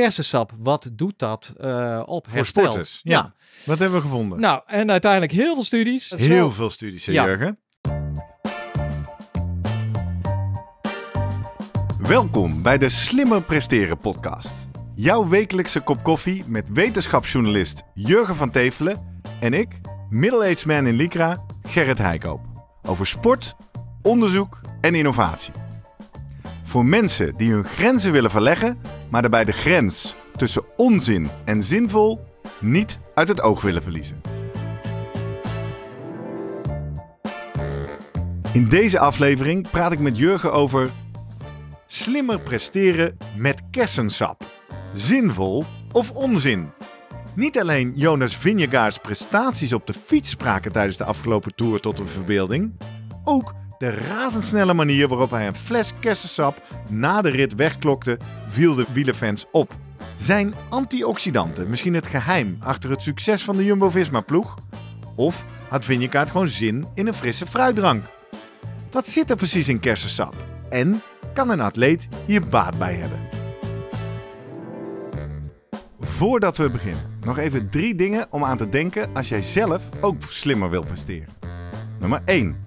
kersensap, wat doet dat eh, op Voor herstel? sporters, ja. Wat hebben we gevonden? Nou, en uiteindelijk heel veel studies. Heel veel studies, Jurgen? Welkom bij de Slimmer Presteren podcast. Jouw wekelijkse kop koffie met wetenschapsjournalist Jurgen van Tevelen en ik, middle-aged man in Lycra, Gerrit Heikoop. Over sport, onderzoek en innovatie voor mensen die hun grenzen willen verleggen, maar daarbij de grens tussen onzin en zinvol niet uit het oog willen verliezen. In deze aflevering praat ik met Jurgen over slimmer presteren met kersensap. Zinvol of onzin? Niet alleen Jonas Vingegaards prestaties op de fiets spraken tijdens de afgelopen tour tot een verbeelding, ook de razendsnelle manier waarop hij een fles kersensap na de rit wegklokte, viel de wielenfans op. Zijn antioxidanten misschien het geheim achter het succes van de Jumbo-Visma-ploeg? Of had Vinjekaart gewoon zin in een frisse fruitdrank? Wat zit er precies in kersensap? En kan een atleet hier baat bij hebben? Voordat we beginnen, nog even drie dingen om aan te denken als jij zelf ook slimmer wil presteren. Nummer 1.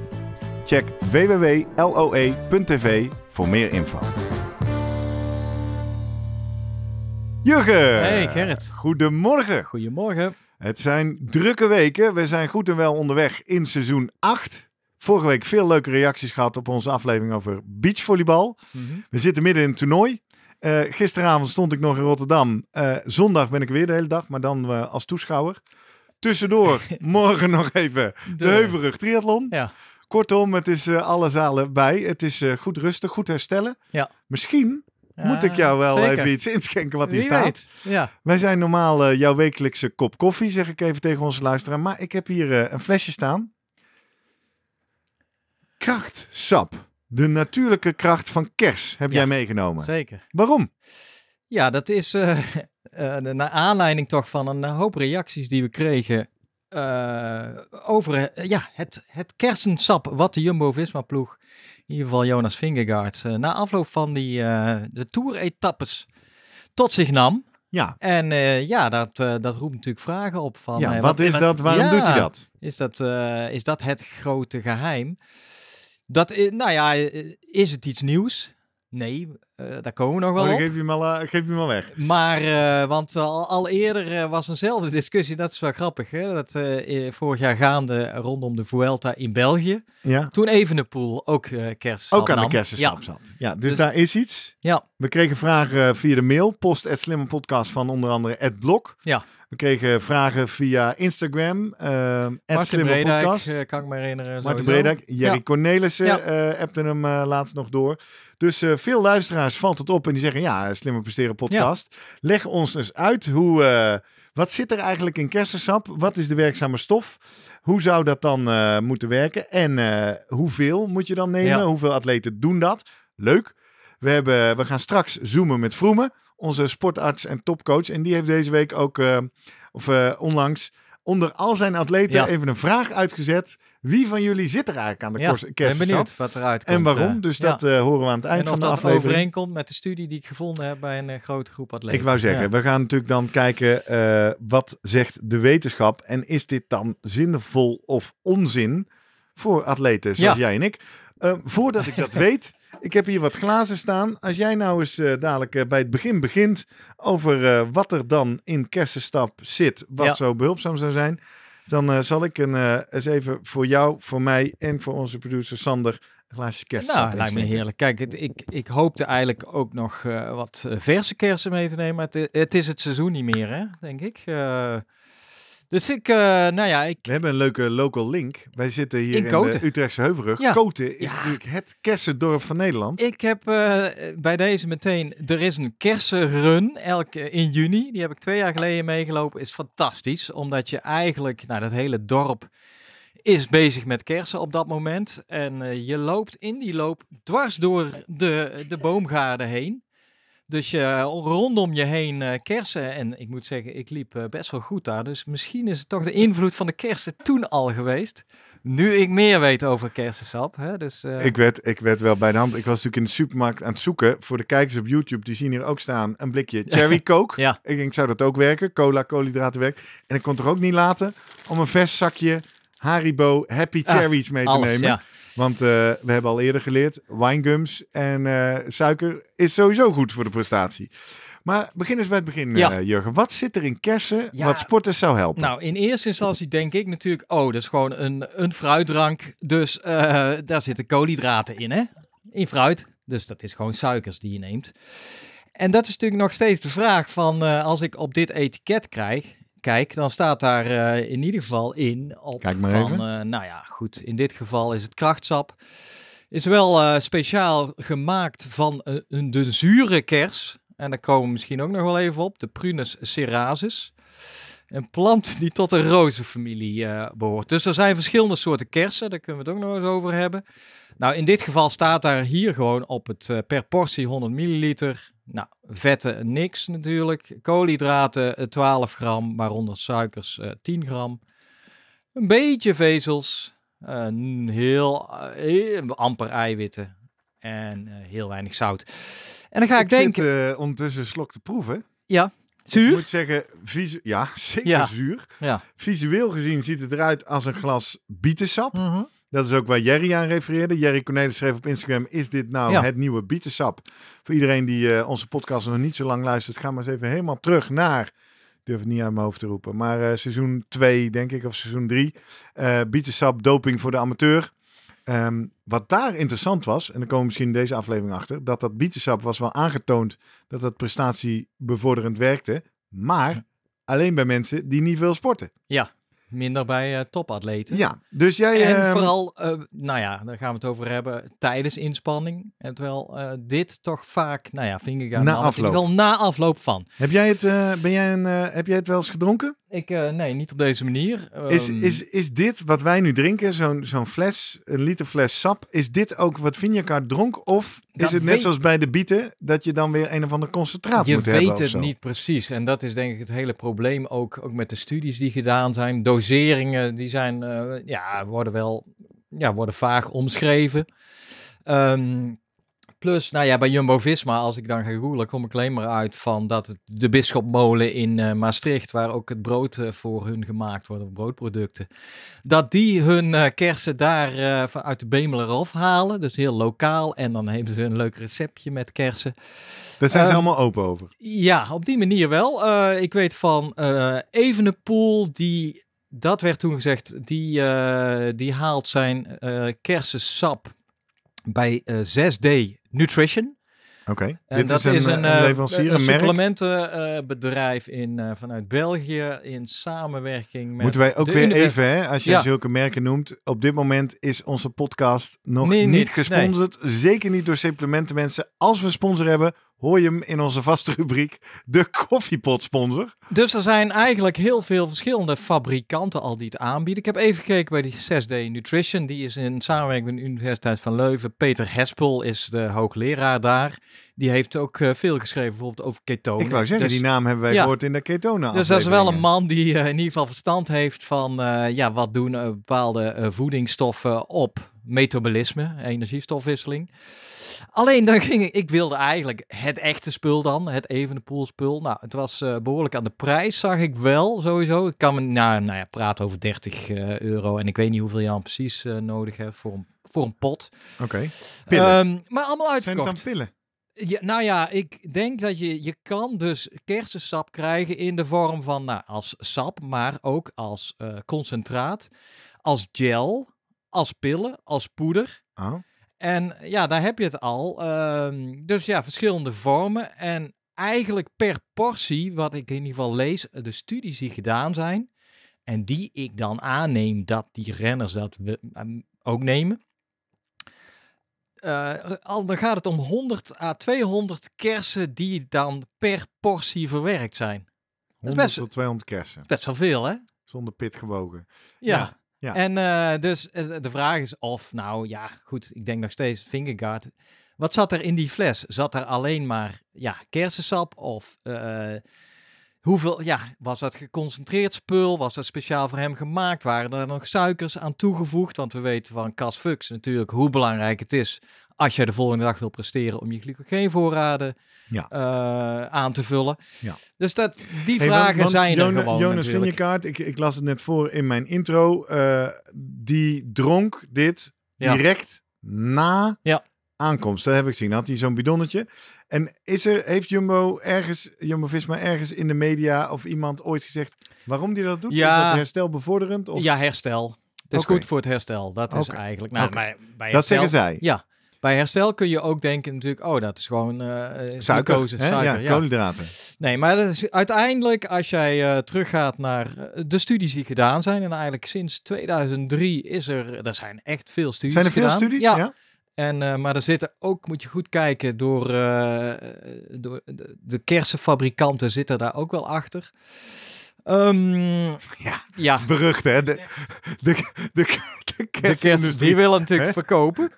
Check www.loe.tv voor meer info. Jurgen! Hey Gerrit. Goedemorgen. Goedemorgen. Het zijn drukke weken. We zijn goed en wel onderweg in seizoen 8. Vorige week veel leuke reacties gehad op onze aflevering over beachvolleybal. Mhm. We zitten midden in het toernooi. Eh, gisteravond stond ik nog in Rotterdam. Eh, zondag ben ik weer de hele dag, maar dan eh, als toeschouwer. Tussendoor, morgen nog even de, de Heuvelrug Triathlon. Ja. Kortom, het is eh, alle zalen bij. Het is eh, goed rustig, goed herstellen. Ja. Misschien moet ik jou wel even iets inschenken wat hier staat. Ja. Wij zijn normaal eh, jouw wekelijkse kop koffie, zeg ik even tegen onze luisteraar. Maar ik heb hier een flesje staan. Krachtsap. De natuurlijke kracht van kers heb jij meegenomen. Zeker. Waarom? Ja, dat is uh, naar aanleiding toch van een hoop reacties die we kregen eh, over eh, ja, het, het kersensap wat de Jumbo-Visma-ploeg, in ieder geval Jonas Vingegaard, eh, na afloop van die, de Tour-etappes tot zich nam. Ja. En ja, dat, dat roept natuurlijk vragen op van... Ja, wat, is dat? Waarom doet hij dat? Is dat, is dat het grote geheim? Dat, nou ja, is het iets nieuws? Nee, eh, daar komen we nog wel oh, op. Geef je, maar, al eh, geef je maar weg. Maar, eh, want al, eerder was eenzelfde discussie, dat is wel grappig, hè? Dat, vorig jaar gaande rondom de Vuelta in België. Ja. Toen Evenepoel ook kerst Ook aan de kerstensap ja. zat. Ja, dus, dus, daar is iets. Ja. We kregen vragen via de mail, post podcast van onder andere Ed Blok. Ja. We kregen vragen via Instagram. Uh, podcast. Breedijk, kan ik me herinneren. Martin Breedijk, Jerry Cornelissen ja. hem laatst nog door. Dus eh, veel luisteraars valt het op en die zeggen: Ja, slimmer presteren podcast. Leg ons eens uit hoe. Eh, wat zit er eigenlijk in kersensap? Wat is de werkzame stof? Hoe zou dat dan eh, moeten werken? En hoeveel moet je dan nemen? Hoeveel atleten doen dat? Leuk. We, hebben, we gaan straks zoomen met Vroemen, onze sportarts en topcoach. En die heeft deze week ook, of onlangs, onder al zijn atleten even een vraag uitgezet. Wie van jullie zit er eigenlijk aan de ja, Ik ben benieuwd wat eruit komt. En waarom, eh, dus dat eh, horen we aan het eind van de aflevering. En of dat overeenkomt met de studie die ik gevonden heb bij een eh, grote groep atleten. Ik wou zeggen, we gaan natuurlijk dan kijken wat zegt de wetenschap. En is dit dan zinvol of onzin voor atleten zoals jij en ik? voordat ik dat weet... Ik heb hier wat glazen staan. Als jij nou eens eh, dadelijk eh, bij het begin begint over eh, wat er dan in kersenstap zit, wat zo behulpzaam zou zijn, dan zal ik een, eens even voor jou, voor mij en voor onze producer Sander een glaasje kersen. Nou, lijkt me heerlijk. Kijk, ik, ik hoopte eigenlijk ook nog wat verse kersen mee te nemen. Het, het, is het seizoen niet meer, hè, denk ik. Dus ik, eh, nou ja, ik... We hebben een leuke local link. Wij zitten hier in, de eh, Utrechtse Heuvelrug. Koten is natuurlijk het kersendorp van Nederland. Ik heb eh, bij deze meteen, er is een kersenrun elke, in juni. Die heb ik twee jaar geleden meegelopen. Is fantastisch, omdat je eigenlijk, nou dat hele dorp is bezig met kersen op dat moment. En je loopt in die loop dwars door de, de boomgaarden heen. Dus je rondom je heen eh, kersen. En ik moet zeggen, ik liep eh, best wel goed daar. Dus misschien is het toch de invloed van de kersen toen al geweest. Nu ik meer weet over kersensap. Hè? Dus, eh, ik, werd, ik werd wel bij de hand. Ik was natuurlijk in de supermarkt aan het zoeken. Voor de kijkers op YouTube, die zien hier ook staan een blikje cherry coke. ja. Ik denk, zou dat ook werken? Cola, koolhydraten werkt. En ik kon toch ook niet laten om een vers zakje Haribo Happy ah, Cherries mee te nemen. Want eh, we hebben al eerder geleerd, wijngums en eh, suiker is sowieso goed voor de prestatie. Maar begin eens bij het begin, eh, Jurgen. Wat zit er in kersen wat sporters zou helpen? Nou, in eerste instantie denk ik natuurlijk, oh, dat is gewoon een, een fruitdrank. Dus daar zitten koolhydraten in, hè? In fruit. Dus dat is gewoon suikers die je neemt. En dat is natuurlijk nog steeds de vraag van, als ik op dit etiket krijg, Kijk, dan staat daar eh, in ieder geval in Kijk maar van, even. Eh, nou ja, goed, in dit geval is het krachtsap. Is wel eh, speciaal gemaakt van een, de zure kers. En daar komen we misschien ook nog wel even op. De Prunus cerasus. Een plant die tot de rozenfamilie behoort. Dus er zijn verschillende soorten kersen. Daar kunnen we het ook nog eens over hebben. Nou, in dit geval staat daar hier gewoon op het per portie 100 milliliter nou, vetten niks natuurlijk. Koolhydraten 12 eh, gram, waaronder suikers 10 eh, gram. Een beetje vezels, eh, een heel, amper eiwitten en heel weinig zout. En dan ga ik, denken... Zit, ondertussen slok te proeven. Ja. Zuur? Ik moet zeggen, visu ja, zeker zuur. Ja. Visueel gezien ziet het eruit als een glas bietensap. Mm dat is ook waar Jerry aan refereerde. Jerry Cornelis schreef op Instagram: Is dit nou het nieuwe bietensap? Voor iedereen die eh, onze podcast nog niet zo lang luistert, ga maar eens even helemaal terug naar. durf het niet aan mijn hoofd te roepen. Maar eh, seizoen 2, denk ik, of seizoen 3. Uh, eh, bietensap, doping voor de amateur. Ehm, wat daar interessant was, en daar komen we misschien in deze aflevering achter, dat dat bietensap was wel aangetoond dat het prestatie bevorderend werkte, maar alleen bij mensen die niet veel sporten. Ja, minder bij eh, topatleten. Ja, dus jij... En ehm, vooral, eh, nou ja, daar gaan we het over hebben, tijdens inspanning. terwijl eh, dit toch vaak, nou ja, vingergaan... Na afloop. Wel na afloop van. Heb jij het, ben jij een, heb jij het wel eens gedronken? Ik, eh, nee, niet op deze manier. Is, ehm, is, is dit wat wij nu drinken, zo'n zo'n fles, een liter fles sap, is dit ook wat Vinjakaard dronk? Of is het net zoals bij de bieten, dat je dan weer een of ander concentraat je moet hebben? Je weet het niet precies. En dat is denk ik het hele probleem, ook, ook met de studies die gedaan zijn. Doseringen, die zijn, eh, ja, worden wel, ja, worden vaag omschreven. Um, Plus, nou ja, bij Jumbo-Visma, als ik dan ga googlen, kom ik alleen maar uit van dat de Bisschopmolen in eh, Maastricht, waar ook het brood eh, voor hun gemaakt wordt, of broodproducten, dat die hun eh, kersen daar uit de Bemelerhof halen. Dus heel lokaal. En dan hebben ze een leuk receptje met kersen. Daar zijn ze allemaal open over? Ja, op die manier wel. ik weet van Evenepoel, die... Dat werd toen gezegd, die, die haalt zijn kersensap bij 6D Nutrition. Oké, dit dat is een, eh, leverancier, een, supplementenbedrijf in, eh, vanuit België in samenwerking met... Moeten wij ook weer even, hè, als je zulke merken noemt. Op dit moment is onze podcast nog niet, gesponsord. Zeker niet door supplementenmensen. Als we een sponsor hebben, hoor je hem in onze vaste rubriek, de koffiepot sponsor. Dus er zijn eigenlijk heel veel verschillende fabrikanten al die het aanbieden. Ik heb even gekeken bij die 6D Nutrition. Die is in samenwerking met de Universiteit van Leuven. Peter Hespel is de hoogleraar daar. Die heeft ook eh, veel geschreven bijvoorbeeld over ketonen. Ik wou zeggen, dus, die naam hebben wij gehoord in de ketona. Dus dat is wel een man die eh, in ieder geval verstand heeft van eh, ja, wat doen bepaalde voedingsstoffen op metabolisme, energiestofwisseling. Alleen dan ging ik, ik wilde eigenlijk het echte spul dan, het evenepoelspul. Nou, het was eh, behoorlijk aan de prijs, zag ik wel sowieso. Ik kan me, nou, nou ja, praten over 30 eh, euro en ik weet niet hoeveel je dan precies eh, nodig hebt voor een, voor een pot. Oké, okay. Ehm, maar allemaal uitverkocht. Zijn het dan pillen? nou ja, ik denk dat je, je kan dus kersensap krijgen in de vorm van, nou, als sap, maar ook als concentraat, als gel, als pillen, als poeder. Oh. En ja, daar heb je het al. Ehm, dus ja, verschillende vormen. En eigenlijk per portie, wat ik in ieder geval lees, eh, de studies die gedaan zijn. En die ik dan aanneem dat die renners dat we, ehm, ook nemen. Eh, al dan gaat het om 100 à 200 kersen die dan per portie verwerkt zijn. 100 tot 200 kersen. Best wel veel, hè? Zonder pit gewogen. ja. Ja. En eh, dus eh, de vraag is of, nou ja, goed, ik denk nog steeds Fingergaard. Wat zat er in die fles? Zat er alleen maar ja, kersensap of eh, hoeveel, ja, was dat geconcentreerd spul? Was dat speciaal voor hem gemaakt? Waren er nog suikers aan toegevoegd? Want we weten van Cas Fux natuurlijk hoe belangrijk het is als jij de volgende dag wil presteren om je glycogeenvoorraden ja. Eh, aan te vullen. Ja. Dus dat, die vragen zijn er gewoon Jonas Vinjekaart, ik, ik las het net voor in mijn intro, eh, die dronk dit direct na ja. aankomst. Dat heb ik gezien. had hij zo'n bidonnetje. En is er, heeft Jumbo ergens, Jumbo Visma ergens in de media of iemand ooit gezegd waarom die dat doet? Ja. Is dat herstelbevorderend? Of? Ja, herstel. Het is goed voor het herstel. Dat is eigenlijk. Nou, maar bij herstel, dat zeggen zij. Ja. Bij herstel kun je ook denken natuurlijk, oh, dat is gewoon uh, suiker, suiker ja, ja, koolhydraten. Nee, maar uiteindelijk als jij eh, teruggaat naar de studies die gedaan zijn en eigenlijk sinds 2003 is er, er zijn echt veel studies Zijn er veel studies? ja. En, maar er zitten ook, moet je goed kijken, door, door de, kersenfabrikanten zitten daar ook wel achter. Ehm, ja, ja. berucht hè. De, de, de, die willen natuurlijk verkopen.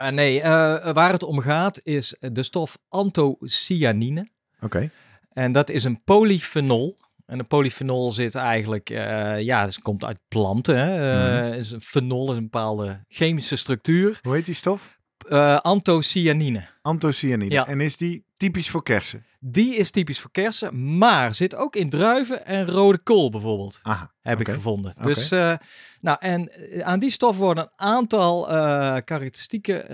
Ah, nee, eh, eh, waar het om gaat is de stof anthocyanine. Oké. En dat is een polyfenol. En een polyfenol zit eigenlijk, eh, ja, dus komt uit planten. Hè? Mhm. is een fenol een bepaalde chemische structuur. Hoe heet die stof? Uh, eh, anthocyanine. Anthocyanine. Ja. En is die typisch voor kersen? Die is typisch voor kersen, maar zit ook in druiven en rode kool bijvoorbeeld. Aha, heb ik gevonden. Dus, eh, nou, en eh, aan die stof worden een aantal karakteristieken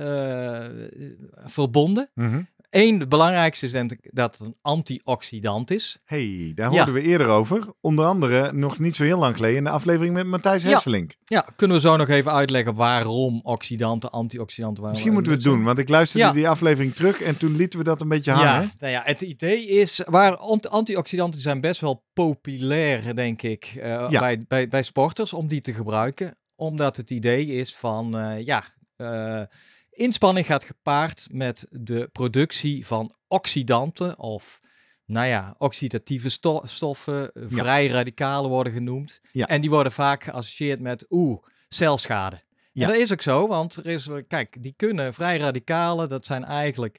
verbonden. Mm Eén, belangrijkste is dat het een antioxidant is. hey, daar hoorden we eerder over. Onder andere nog niet zo heel lang geleden in de aflevering met Matthijs Hesselink. Ja. kunnen we zo nog even uitleggen waarom oxidanten, antioxidanten waren. Misschien moeten we het doen, want ik luisterde die aflevering terug en toen lieten we dat een beetje hangen. Ja, nou ja het idee is, waar antioxidanten zijn best wel populair, denk ik, eh, bij, bij, bij sporters om die te gebruiken. Omdat het idee is van, eh, ja... Eh, Inspanning gaat gepaard met de productie van oxidanten of nou ja, oxidatieve stoffen, eh, vrij radicalen worden genoemd. Ja. En die worden vaak geassocieerd met oeh, celschade. Ja. dat is ook zo, want er is, kijk, die kunnen vrij radicalen, dat zijn eigenlijk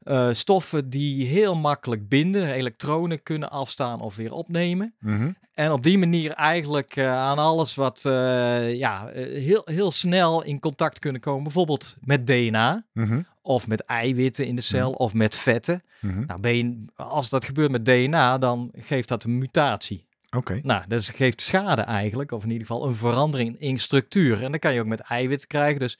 eh, stoffen die heel makkelijk binden, elektronen kunnen afstaan of weer opnemen. Mhm. En op die manier eigenlijk eh, aan alles wat eh, ja, heel, heel snel in contact kunnen komen, bijvoorbeeld met DNA. Mhm. Of met eiwitten in de mhm. cel, of met vetten. Nou, als dat gebeurt met DNA, dan geeft dat een mutatie. Oké. Nou, dus geeft schade eigenlijk, of in ieder geval een verandering in structuur. En dat kan je ook met eiwitten krijgen. Dus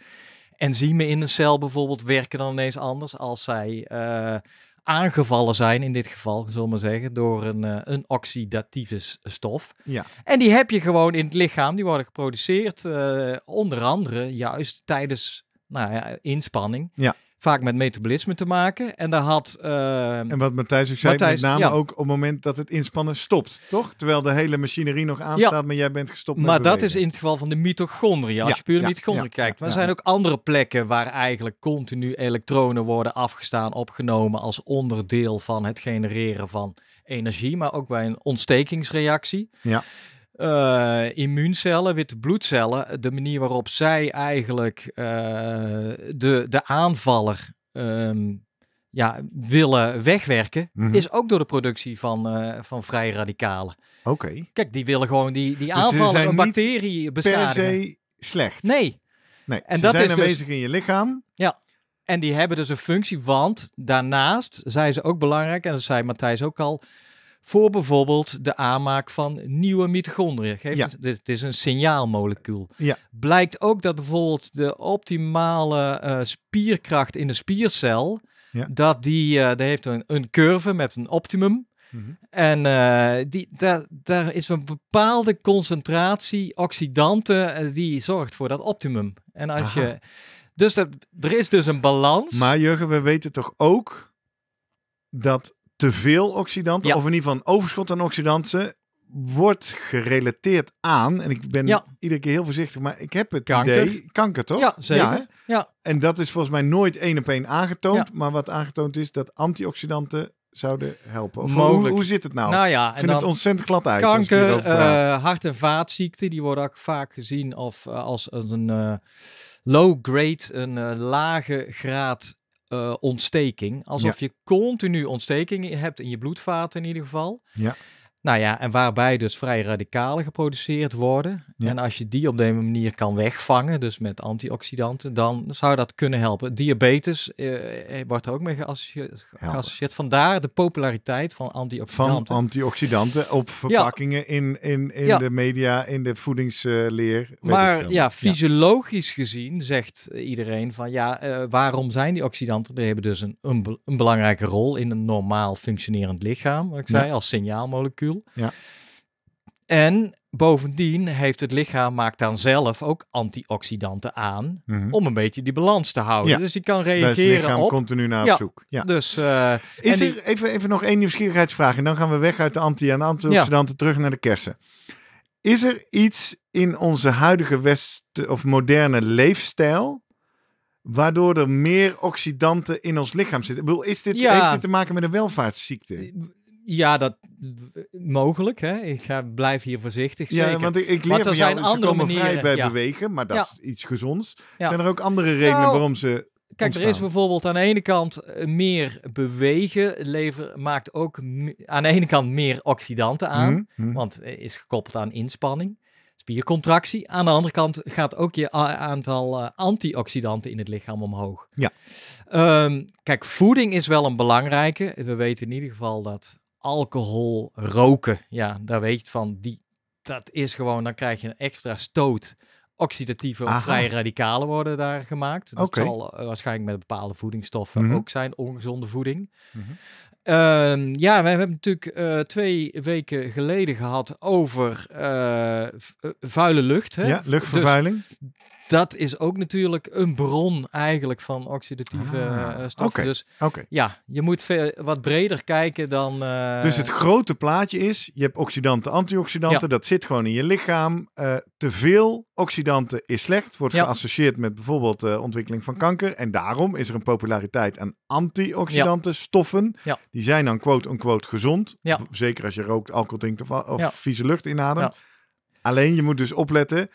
enzymen in een cel bijvoorbeeld werken dan ineens anders als zij eh, aangevallen zijn, in dit geval, zullen we zeggen, door een, eh, een oxidatieve stof. Ja. En die heb je gewoon in het lichaam, die worden geproduceerd, eh, onder andere juist tijdens nou ja, inspanning. Ja vaak met metabolisme te maken. En daar had... Eh, en wat Matthijs ook zei, met name ook op het moment dat het inspannen stopt, toch? Terwijl de hele machinerie nog aanstaat, ja. maar jij bent gestopt Maar dat is in het geval van de mitochondriën, als je puur mitochondriën kijkt. Maar er zijn ook andere plekken waar eigenlijk continu elektronen worden afgestaan, opgenomen als onderdeel van het genereren van energie, maar ook bij een ontstekingsreactie. Ja. Eh, immuuncellen, witte bloedcellen, de manier waarop zij eigenlijk eh, de, de aanvaller ehm, ja, willen wegwerken, mhm. is ook door de productie van, eh, van vrij radicalen. Oké. Kijk, die willen gewoon die, die dus een bacterie bestaan. Per se slecht. Nee. nee en ze dat zijn is dus aanwezig in je lichaam. Ja. En die hebben dus een functie, want daarnaast zijn ze ook belangrijk, en dat zei Matthijs ook al, voor bijvoorbeeld de aanmaak van nieuwe mitochondriën. Geeft het, het, is een signaalmolecuul. Ja. Blijkt ook dat bijvoorbeeld de optimale eh, spierkracht in de spiercel, dat die, uh, heeft een, een curve met een optimum. Mhm. En eh, die, daar, daar is een bepaalde concentratie oxidanten die zorgt voor dat optimum. En als je, dus er is dus een balans. Maar Jurgen, we weten toch ook dat te veel oxidanten, of in ieder geval overschot aan oxidanten, wordt gerelateerd aan, en ik ben ja. iedere keer heel voorzichtig, maar ik heb het kanker. idee, kanker toch? Ja, zeker. Ja, En dat is volgens mij nooit één op één aangetoond, maar wat aangetoond is dat antioxidanten zouden helpen. Hoe, hoe, zit het nou? nou ja, ik vind het ontzettend glad uit. Kanker, uh, hart- en vaatziekten, die worden ook vaak gezien of, eh, als een eh, low grade, een lage graad eh, ontsteking. Alsof je continu ontsteking hebt in je bloedvaten in ieder geval. Ja. Nou ja, en waarbij dus vrij radicalen geproduceerd worden. En als je die op deze manier kan wegvangen, dus met antioxidanten, dan zou dat kunnen helpen. Diabetes eh, eh wordt er ook mee geassocieerd. Vandaar de populariteit van antioxidanten. Van antioxidanten op verpakkingen in, in, in de media, in de voedingsleer. Maar ja, fysiologisch gezien zegt iedereen van ja, eh, waarom zijn die oxidanten? Die hebben dus een, een, belangrijke rol in een normaal functionerend lichaam. Ik zei, als signaalmolecuul. Ja. En bovendien heeft het lichaam maakt dan zelf ook antioxidanten aan mhm. om een beetje die balans te houden. Dus die kan reageren Daar is het lichaam op... continu naar op ja. zoek. Ja. Dus, eh, is er even, even nog één nieuwsgierigheidsvraag en dan gaan we weg uit de anti- en antioxidanten terug naar de kersen. Is er iets in onze huidige west- of moderne leefstijl waardoor er meer oxidanten in ons lichaam zitten? Ik bedoel, is dit, heeft dit te maken met een welvaartsziekte? Eh, ja, dat mogelijk. Hè? Ik ga, blijf hier voorzichtig. zeker. want zijn andere komen manieren, vrij bij ja. bewegen, maar dat is iets gezonds. Zijn er ook andere redenen nou, waarom ze Kijk, er is bijvoorbeeld aan de ene kant eh, meer bewegen. Lever maakt ook aan de ene kant meer oxidanten aan, mhm, mhm. want is gekoppeld aan inspanning, spiercontractie. Aan de andere kant gaat ook je aantal eh, antioxidanten in het lichaam omhoog. Ja. Ehm, kijk, voeding is wel een belangrijke. We weten in ieder geval dat alcohol, roken, ja, daar weet je van. Die, dat is gewoon, dan krijg je een extra stoot. Oxidatieve of vrije radicalen worden daar gemaakt. Dat okay. zal eh, waarschijnlijk met bepaalde voedingsstoffen mhm. ook zijn, ongezonde voeding. Mhm. Ehm, ja, we hebben natuurlijk eh, twee weken geleden gehad over eh, vuile lucht. Hè? Ja, dus luchtvervuiling dat is ook natuurlijk een bron eigenlijk van oxidatieve ah, eh, eh, stoffen. dus ja, je moet wat breder kijken dan... Eh, dus het grote plaatje is, je hebt oxidanten, antioxidanten, dat zit gewoon in je lichaam. te veel oxidanten is slecht, wordt geassocieerd met bijvoorbeeld de ontwikkeling van kanker. En daarom is er een populariteit aan antioxidantenstoffen. stoffen. Die zijn dan quote-unquote gezond. Zeker als je rookt, alcohol drinkt of vieze lucht inademt. Alleen je moet dus opletten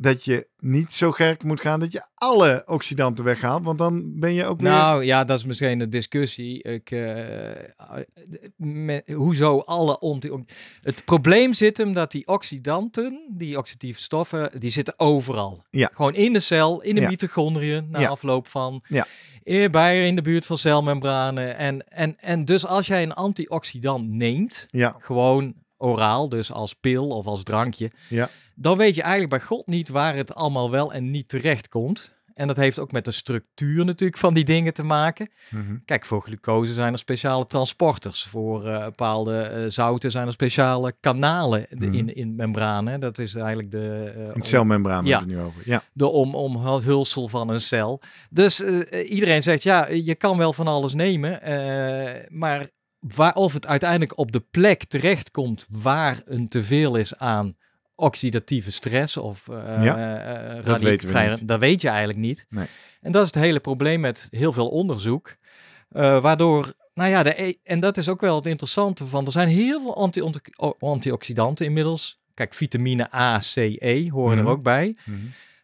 dat je niet zo gek moet gaan dat je alle oxidanten weghaalt, want dan ben je ook weer... Nou ja, dat is misschien de discussie. Ik, eh, eh, hoezo alle... ont? het probleem zit hem dat die oxidanten, die oxidatieve stoffen, die zitten overal. Ja. Gewoon in de cel, in de mitochondriën, na afloop van... Ja. Eh, bij in de buurt van celmembranen. En, en, en dus als jij een antioxidant neemt, ja. gewoon oraal, dus als pil of als drankje, ja. dan weet je eigenlijk bij God niet waar het allemaal wel en niet terecht komt. En dat heeft ook met de structuur natuurlijk van die dingen te maken. Mhm. Kijk, voor glucose zijn er speciale transporters. Voor eh, bepaalde eh, zouten zijn er speciale kanalen mhm. in, in membranen. Dat is eigenlijk de... Uh, celmembraan ja, nu over. Ja. De om, omhulsel van een cel. Dus iedereen zegt, ja, je kan wel van alles nemen. maar waar, of het uiteindelijk op de plek terechtkomt waar een teveel is aan oxidatieve stress of uh, ja, eh, eh, dat, weet je eigenlijk niet. Nee. En dat is het hele probleem met heel veel onderzoek. waardoor, nou ja, de, e- en dat is ook wel het interessante van, er zijn heel veel anti antioxidanten inmiddels. Kijk, vitamine A, C, E horen er mhm. ook bij. Mhm.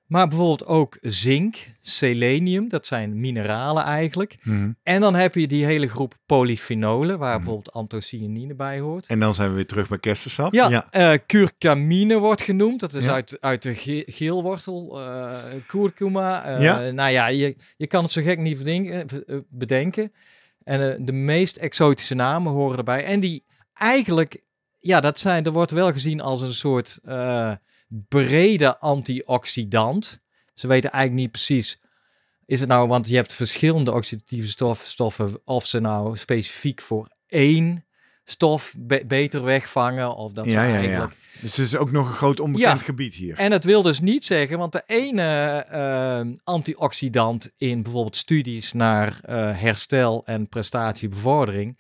Maar bijvoorbeeld ook zink, selenium, dat zijn mineralen eigenlijk. Mhm. En dan heb je die hele groep polyfenolen, waar mhm. bijvoorbeeld anthocyanine bij hoort. En dan zijn we weer terug bij kerstensap. Ja, ja. Eh, curcamine wordt genoemd. Dat is uit, uit de geelwortel, uh, ja. Nou ja, je, je kan het zo gek niet bedenken. En de meest exotische namen horen erbij. En die eigenlijk, ja, dat zijn, er wordt wel gezien als een soort brede antioxidant. Ze weten eigenlijk niet precies. Is het nou, want je hebt verschillende oxidatieve stof, stoffen, of ze nou specifiek voor één stof beter wegvangen. Of dat ja, ja, eigenlijk... ja. Dus het is ook nog een groot onbekend ja. gebied hier. En het wil dus niet zeggen, want de ene eh, antioxidant in bijvoorbeeld studies naar eh, herstel en prestatiebevordering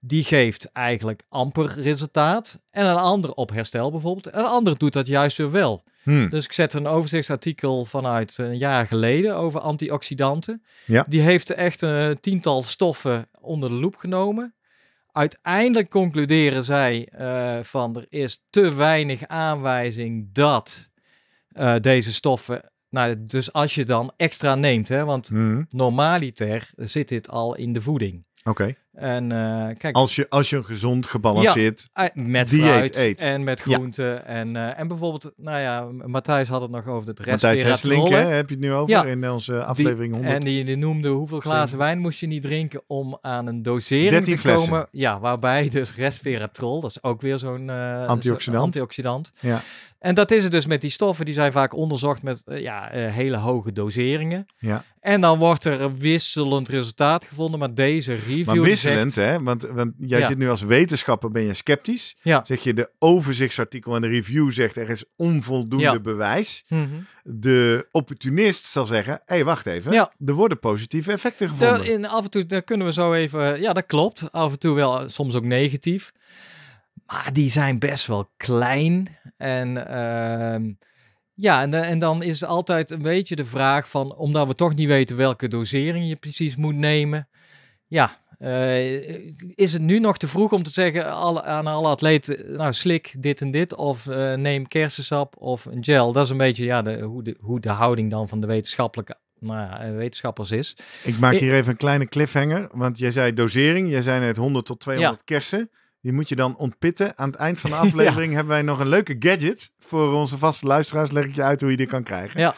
die geeft eigenlijk amper resultaat. En een ander op herstel bijvoorbeeld. En een ander doet dat juist weer wel. Hmm. Dus ik zet een overzichtsartikel vanuit een jaar geleden over antioxidanten. Ja. Die heeft echt een eh, tiental stoffen onder de loep genomen. Uiteindelijk concluderen zij eh, van er is te weinig aanwijzing dat eh, deze stoffen nou, dus als je dan extra neemt, hè, want hmm. normaliter zit dit al in de voeding. Oké. En, eh, kijk, als, je, als je een gezond gebalanceerd ja, eh, met dieet fruit eet. en met groenten. En, eh, en bijvoorbeeld, nou ja, Matthijs had het nog over het rest. Matthijs Hesselink, hè, heb je het nu over in onze aflevering die, En die, noemde hoeveel glazen wijn moest je niet drinken om aan een dosering te flessen. komen. Ja, waarbij dus resveratrol, dat is ook weer zo'n antioxidant. antioxidant. Ja. En dat is het dus met die stoffen, die zijn vaak onderzocht met ja, hele hoge doseringen. Ja. En dan wordt er een wisselend resultaat gevonden, maar deze review hè? Want, want jij zit nu als wetenschapper, ben je sceptisch. Ja. Zeg je, de overzichtsartikel en de review zegt, er is onvoldoende bewijs. Mhm. De opportunist zal zeggen, hé, hey, wacht even, er worden positieve effecten gevonden. Daar, in, af en toe, daar kunnen we zo even... Ja, dat klopt. Af en toe wel, eh, soms ook negatief. Maar die zijn best wel klein. En... Ehm, ja, en, eh, en, dan is altijd een beetje de vraag van, omdat we toch niet weten welke dosering je precies moet nemen. Ja, eh, is het nu nog te vroeg om te zeggen alle, aan alle atleten, nou slik dit en dit, of uh, neem kersensap of een gel? Dat is een beetje ja, de, hoe, de, houding dan van de wetenschappelijke nou ja, eh, wetenschappers is. Ik maak hier even een kleine cliffhanger, want jij zei dosering, jij zei net 100 tot 200 kersen. Die moet je dan ontpitten. Aan het eind van de aflevering hebben wij nog een leuke gadget voor onze vaste luisteraars. Leg ik je uit hoe je die kan krijgen. Ja.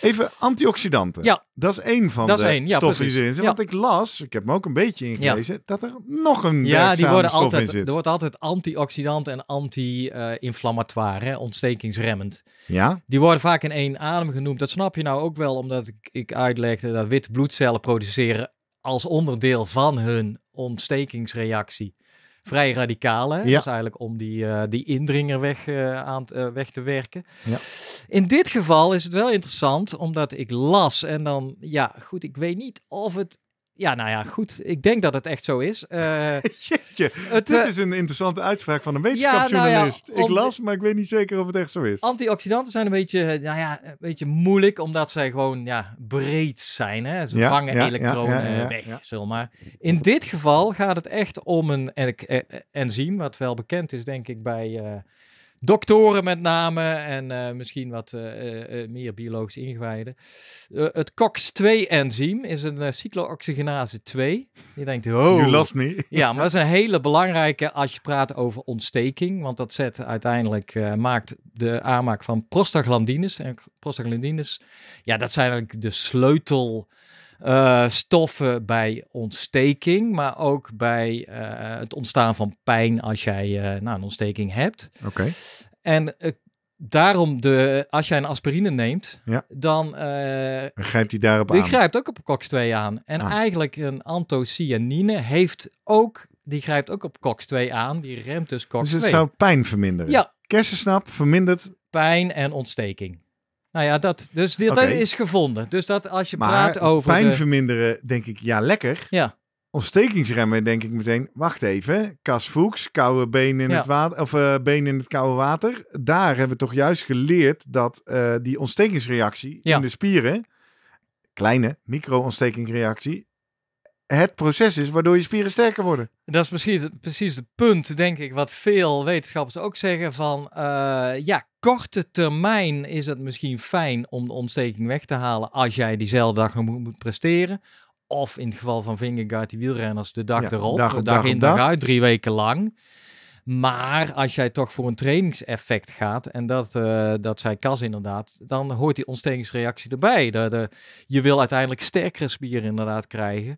Even antioxidanten. Ja. Dat is één van de Ja, stoffen die erin zitten. Want ik las, ik heb me ook een beetje ingelezen, dat er nog een ja, die worden altijd, in zit. Er wordt altijd antioxidant en anti-inflammatoire, ontstekingsremmend. Ja? Die worden vaak in één adem genoemd. Dat snap je nou ook wel, omdat ik, ik uitlegde dat witte bloedcellen produceren als onderdeel van hun ontstekingsreactie vrij radicaal. Hè? Ja. Dus eigenlijk om die, eh, die indringer weg, eh, aan, eh, weg te werken. Ja. In dit geval is het wel interessant, omdat ik las en dan, ja, goed, ik weet niet of het ja, nou ja, goed. Ik denk dat het echt zo is. Eh, het, dit eh, is een interessante uitspraak van een nou wetenschapsjournalist. ik las, maar ik weet niet zeker of het echt zo is. Antioxidanten zijn een beetje, eh, nou ja, een beetje moeilijk, omdat zij gewoon ja, breed zijn. Hè? Ze vangen elektronen weg, zullen maar. In dit geval gaat het echt om een enzym, wat wel bekend is, denk ik, bij doktoren met name en eh, misschien wat eh, eh, meer biologisch ingewijden. het COX-2-enzym is een cyclooxygenase 2. Je denkt, oh. You lost me. ja, maar dat is een hele belangrijke als je praat over ontsteking, want dat zet uiteindelijk, maakt de aanmaak van prostaglandines. En prostaglandines, ja, dat zijn eigenlijk de sleutel eh, stoffen bij ontsteking, maar ook bij eh, het ontstaan van pijn als jij eh, nou, een ontsteking hebt. Oké. En daarom, de, als jij een aspirine neemt, ja. dan... grijpt die daarop die aan? Die grijpt ook op COX-2 aan. En ah. eigenlijk een anthocyanine heeft ook... Die grijpt ook op COX-2 aan, die remt dus COX-2. Dus het zou pijn verminderen? Ja. Kersensnap vermindert... Pijn en ontsteking. Nou ja, dat, dus die okay. is gevonden. Dus dat als je praat over. Pijn verminderen, denk ik, ja, lekker. Ja. Ontstekingsremmen, denk ik meteen. Wacht even. Kas Fuchs, koude benen in, het water, of, eh, benen in het koude water. Daar hebben we toch juist geleerd dat eh, die ontstekingsreactie ja. in de spieren. Kleine micro-ontstekingsreactie het proces is waardoor je spieren sterker worden. Dat is misschien precies het punt, denk ik, wat veel wetenschappers ook zeggen van, eh, ja, korte termijn is het misschien fijn om de ontsteking weg te halen als jij diezelfde dag moet presteren. Of in het geval van Vingegaard, die wielrenners, de dag erop, dag, dag, in dag, dag uit, drie weken lang. Maar als jij toch voor een trainingseffect gaat, en dat, uh, dat zei Kas inderdaad, dan hoort die ontstekingsreactie erbij. je wil uiteindelijk sterkere spieren inderdaad krijgen.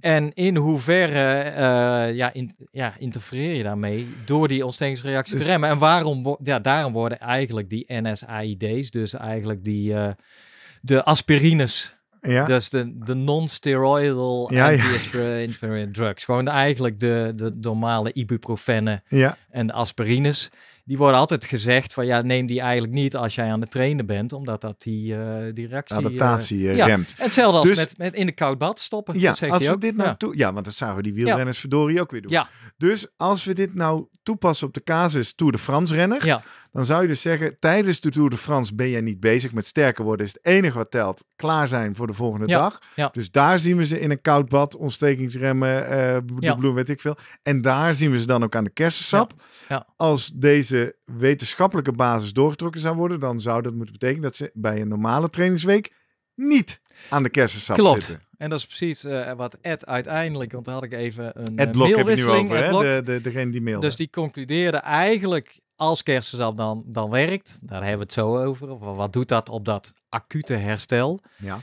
En in hoeverre eh, ja, in, ja, interfereer je daarmee door die ontstekingsreactie te dus- remmen? En waarom, ja, daarom worden eigenlijk die NSAID's, dus eigenlijk die, eh, de aspirines, ja. dus de, de non-steroidal anti-inflammatory drugs. Gewoon eigenlijk de, de normale ibuprofenen en de aspirines die worden altijd gezegd van ja, neem die eigenlijk niet als jij aan het trainen bent, omdat dat die, eh, die reactie... Eh, Adaptatie eh, remt. hetzelfde als dus- met, in de koud bad stoppen. Ja, als we dit nou ja. Toe, ja, want dat zouden die wielrenners ja. verdorie ook weer doen. Ja. Dus als we dit nou toepassen op de casus Tour de France renner, ja. Dan zou je dus zeggen, tijdens de Tour de France ben jij niet bezig met sterker worden. Is het enige wat telt. Klaar zijn voor de volgende dag. Dus daar zien we ze in een koud bad, ontstekingsremmen, uh, de bloem, weet ik veel. En daar zien we ze dan ook aan de kersensap. Als deze wetenschappelijke basis doorgetrokken zou worden, dan zou dat moeten betekenen dat ze bij een normale trainingsweek niet aan de kersensap Klopt. En dat is precies eh, wat Ed uiteindelijk, want daar had ik even een Ed eh, Blok heb je nu over, hè? De, de, degene die mailde. Dus die concludeerde eigenlijk als kersensap dan, dan werkt, daar hebben we het zo over. Of wat doet dat op dat acute herstel? Ja.